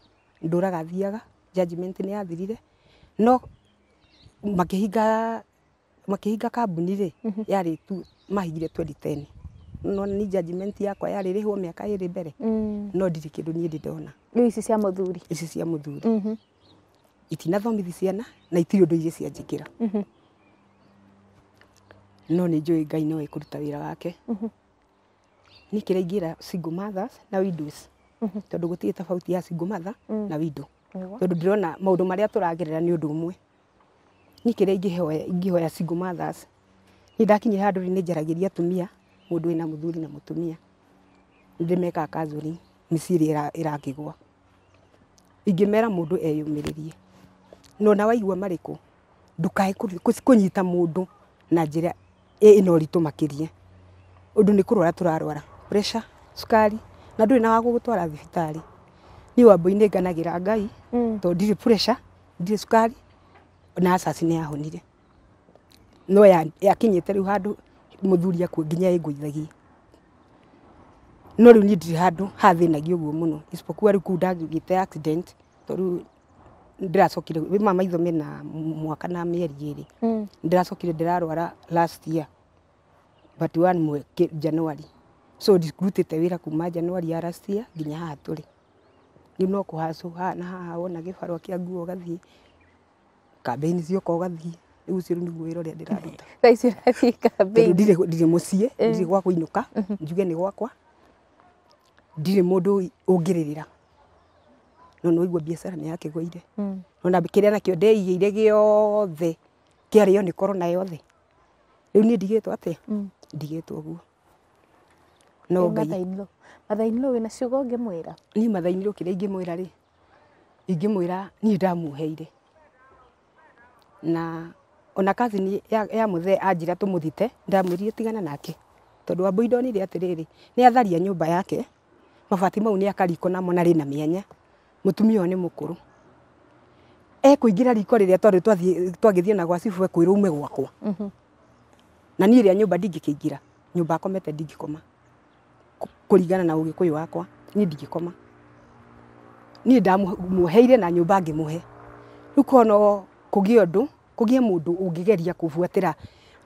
nduraga thiaga judgment ni athirire no makihinga makihinga kambuni ri mm -hmm. tu mahingire 2010 no ni judgment yakwa yarä rä hwo mä aka ä rä mbere mm. no ndiri kindu ni ndidona ni ndona ici cia muthuri thuri ici cia muthuri thuri mm -hmm. itinathomithi ciana na itiri ndu ndå cia cianjä kä mhm. no ni njå ä ngai noä kå ruta wä ra wake nä kä raingä na widows Mm-hmm. tondu gutire tofauti ya singumatha mm. na widow tondu ndirona maundu maria turagerera ni undu umwe ni kiria ingihoya single singumathas ni ndakinyire handu ni njaragiria atumia mundu ina muthuri na mutumia ndimeka kazuri misiri irangigwa ingimera mundu eyumiririe no na waigua mariku ndukae kunyita mundu na njira ina uritu makiria undu ni kurwara turarwara pressure sukari na ndå rä na wa gå twara thibitarä niä wambo-inä nganagä ra ngai mm. tondå ndirä pureca ndirä cukari na acaci nä yahonire no yakinyä te rä u handå må thuri akuo nginya ä ngå ithagie no rä u niä ndirä handå hathä nagia å guo må no isipokuwa rä u kuu ndagä te tondå ndiracokire wima maitho mena mwaka na mieri iri mm. ndiracokire ndirarwara last year but one mweke january so ndirutite wira kuma nja no ariaracia nginya haha turi riu no kuhacu na haha wona gibarwa kia nguo gathii kambeini cioka ugathii riu ucio niguo wira ra ndiraruta thaa ici urathii kambeini ndirĩ mũciĩ eh. ndirĩ gwa kũinũka mhm. njuge nĩ gwakwa ndirĩ mũndũ ũngĩrĩrĩra no nĩwaigua biacara nĩ yakĩgũire mm. ona kĩrĩa nakĩo ndeigĩire gĩothe kĩarĩo nĩ korona yothe rĩu niĩ ndigĩtwo atĩa mm. ndigĩtwo ũguo no ngai mathainirå wä na ciugo å ngä mwä ra niä mathainirå kä rä a ingä mwä ndamuheire na ona kazini ya, ya muthe anjira tumuthite ndamwirie tigana nake tondu tondũ ni ri atiriri ni atharia nyumba yake mabati mau ni akariko na mona ri na mĩanya mũtumia ũyũ mukuru mũkũrũ ekũingĩra riko rĩrĩa tondũ twagĩthiĩ na gwa cibu ekwĩrwo ume gwakwa mm -hmm. na niĩ rĩa nyũmba ndingĩkĩingĩra nyumba akomete ndingĩkoma kuringana na ugikuyu wakwa ni ndigikoma ni ndamuheire na nyumba ngimuhe riu kono kugie undu kugie mundu ungigeria kubuatira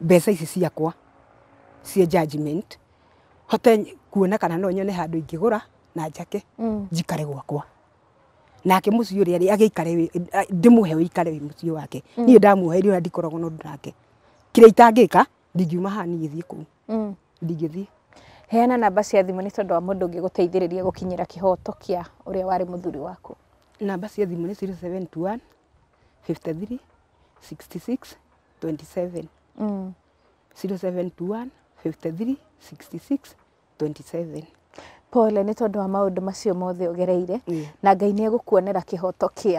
mbeca ici ciakwa cia judgment hote kuona kana no nyone handu ingigura na njake mm. njikare gwakwa nake mucio ri ari agiikare ndimuhe uikare wi mucio wake mm. nie ndamuheire na ndikoragwo na undu nake kira itangika ndingiuma haha nigithi kuu mm. ndingithi heana namba cia thimå nä tondå wa må ndå å ngä gå teithä rä ria gå kinyä kĩhoto kĩa å rä a warä må thuri waku namba cia thimå nä 66 pole nä tondå wa maå ndå macio mothe å gereire na ngai nä egåkuonera kä hoto kä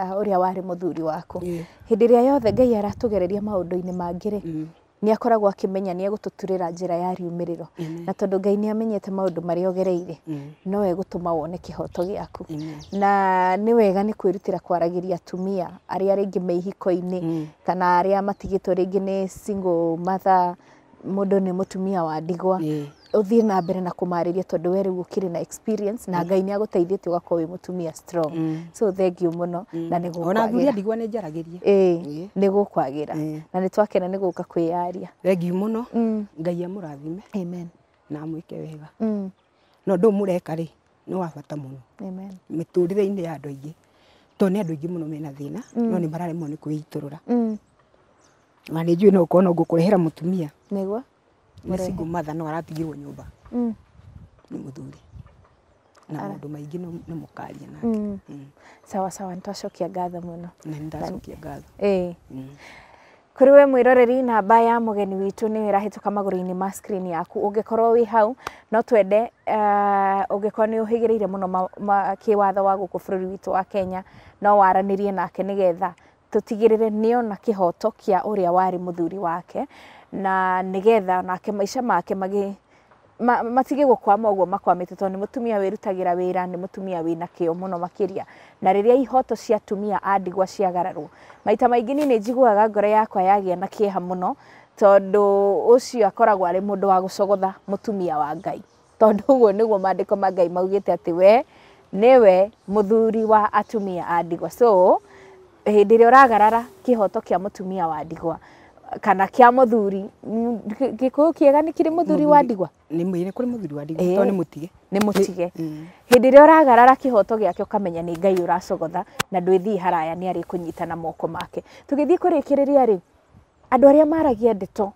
a å rä a warä må thuri waku hä yeah. ndä ä rä a yothe ngai aratå gereria maå ndå-inä mangä rä mm nä akoragwo menya nä njä ra ya riumä rä na tondå ngai nä amenyete maå marä a ogereire no egå ma wone kä hoto gä aku na nä wega nä kwä rutä ra kwaragä ria atumia arä a rä me ihiko-inä mm. kana arä a matigä two rä ngä nä må ndå nä må tumia wa ndigwa uthie na mbere na kumarĩria tondu we rĩu ũkĩrĩ na experience na mm. ngai ni agåteithätie ũgakorwo wi mutumia strong mm. so thank you muno mm. na ni gukwagira ona thuria ndigua ni njaragäria eh ni gukwagira na ni twakena nä gåka kwä yaria thengiu må no ngai amå amen na amwike wega no ndu mureka ri ni wa bata muno amen miturire tå ya andå aingä to ni andå aingä muno mena thina na no nä mararemwo ni kwä mm rå ra na nä njå ä no å korwo no ngå ni single mother no aratigirwo nyå mba mm. nä må thuri na maå maingi maingä nä må karia nake mm. Mm. sawa sawa nä twacokia ngatho må no na nä ndacokia ngatho kuri we mwiroreri namba ya mugeni witu ni irahituka maguru-ini ma screen yaku ungikorwo wi hau no twende ungikorwo uh, ni uhigireire muno kiwatho wa guku bururi witu wa Kenya no waranirie nake nigetha tutigirire nio na kihoto kia uria wari muthuri wake na nigetha nake maica make magi ma, matige gũkwama ũguo makwamĩte tondũ nĩ mũtumia wĩrutagira wĩra ni mutumia wĩna kĩo muno makiria na rĩrĩa ihoto cia atumia a ndigwa ciagararwo maita maingĩ niĩ nĩ njiguaga ngoro yakwa yagĩa na kĩeha mũno tondũ ũcio akoragwo arĩ mũndũ wa gũcogotha mutumia wa Ngai tondũ ũguo nĩguo maandĩko ma Ngai maugĩte atĩ we nĩwe mũthuri wa atumia a ndigwa so hĩndĩ ĩrĩa ũragarara kĩhoto kĩa mũtumia wa ndigwa kana kia a må thuri gä kå yå kä ega nä kä rä må thuri wa ndigwa nä kå rä må thuri wa ndigwa to nä må tige nä må tige hä ndä ä rä a å ragarara kä hoto gä ake å kamenya nä ngai å racogotha na ndwä thii haraya nä arä kå nyita na moko make tå gä thiä kå rä kä rä ria rä andå arä a maragia ndeto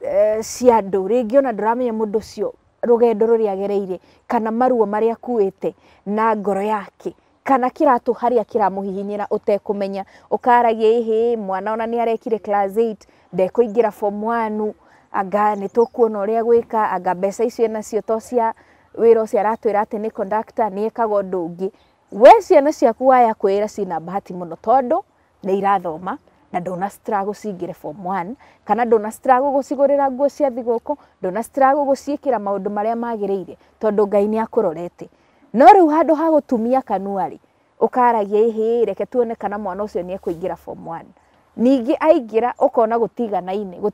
eh, cia andå rä ngä ona ndå ramenya må ndå cio rugendo ruria agereire kana maruo maria akuite na ngoro yake kana kiratu haria kiramuhihinyira utekumenya ukaragia ihi mwana ona ni arekire class 8 ndekuingira form 1 anga nä tå kuona å rä a gwä ka anga mbeca icio enacio to cia wä ra å cio ni conductor ni nä kondakta ekaga å ndå we ciana ciaku waya kwä ra cina bahati muno no tondå irathoma na ndona strago cingire form 1 kana ndona strago gucigurira nguo cia thiguku ndona strago guciikira maundu maria magireire tondu ngai ni akurorete no riu handu ha gutumia kanuari ri ukaragia ihi reke tuone kana mwana ucio ni ekuingira form one ningä aingä ra å kona gå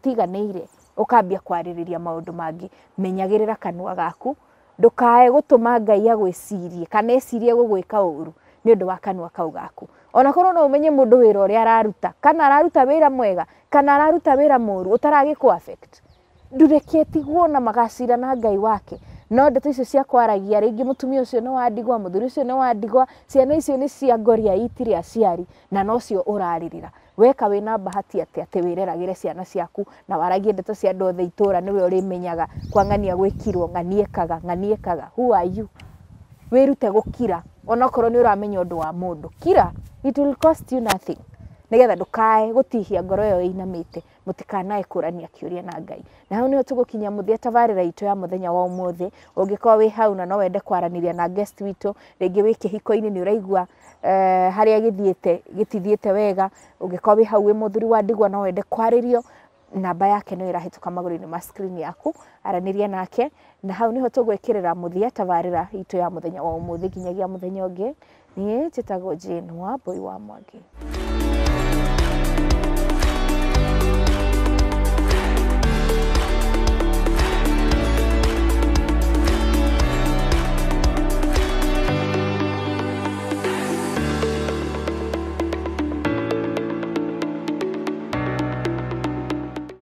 tiganä ire å kambia kwarä rä ria maå gaku ndukae gutuma ngai agwä kana ecirie gå uru ni undu wa kanwa kau gaku ona korwo no umenye mundu må ndå araruta kana araruta wira mwega kana araruta wira muru utaragi ku affect taragä kå ndureke tigwo na magacira na ngai wake no ndeto icio cia kwaragia ringi mũtumia ucio ni wandigwa muthuri ucio ni wandigwa ciana icio ni cia ngoria aitire aciari na nocio ũrarĩrĩra weka wina bahati ati ati wireragire ciana ciaku na waragie ndeto cia andå othe itå niwe urimenyaga kwang'ania gwikirwo ng'aniekaga ng'aniekaga who are you wirute gukira onokorwo ni uramenya ndo wa mundu kira it will cost you nothing nigetha ndukae gutihia ngoro iyo inamite mutikanae kurania kiuria na ngai na hau niho tugukinya muthia tabarira ito ya muthenya wa umuthi ungikorwo wi hau na no wende kwaraniria na guest wito ringi wi kihiko-ini ni uraigua uh, eh, haria githiite gitithiite wega ungikorwo wi hau wi muthuri wa ndigwa no wende kwaririo namba yake no irahituka maguru-ini ma screen yaku araniria nake na hau niho tugwikirira muthia tabarira ito ya muthenya wa umuthi nginyagia muthenya ungi nie njitagwo jane wa wa mwangi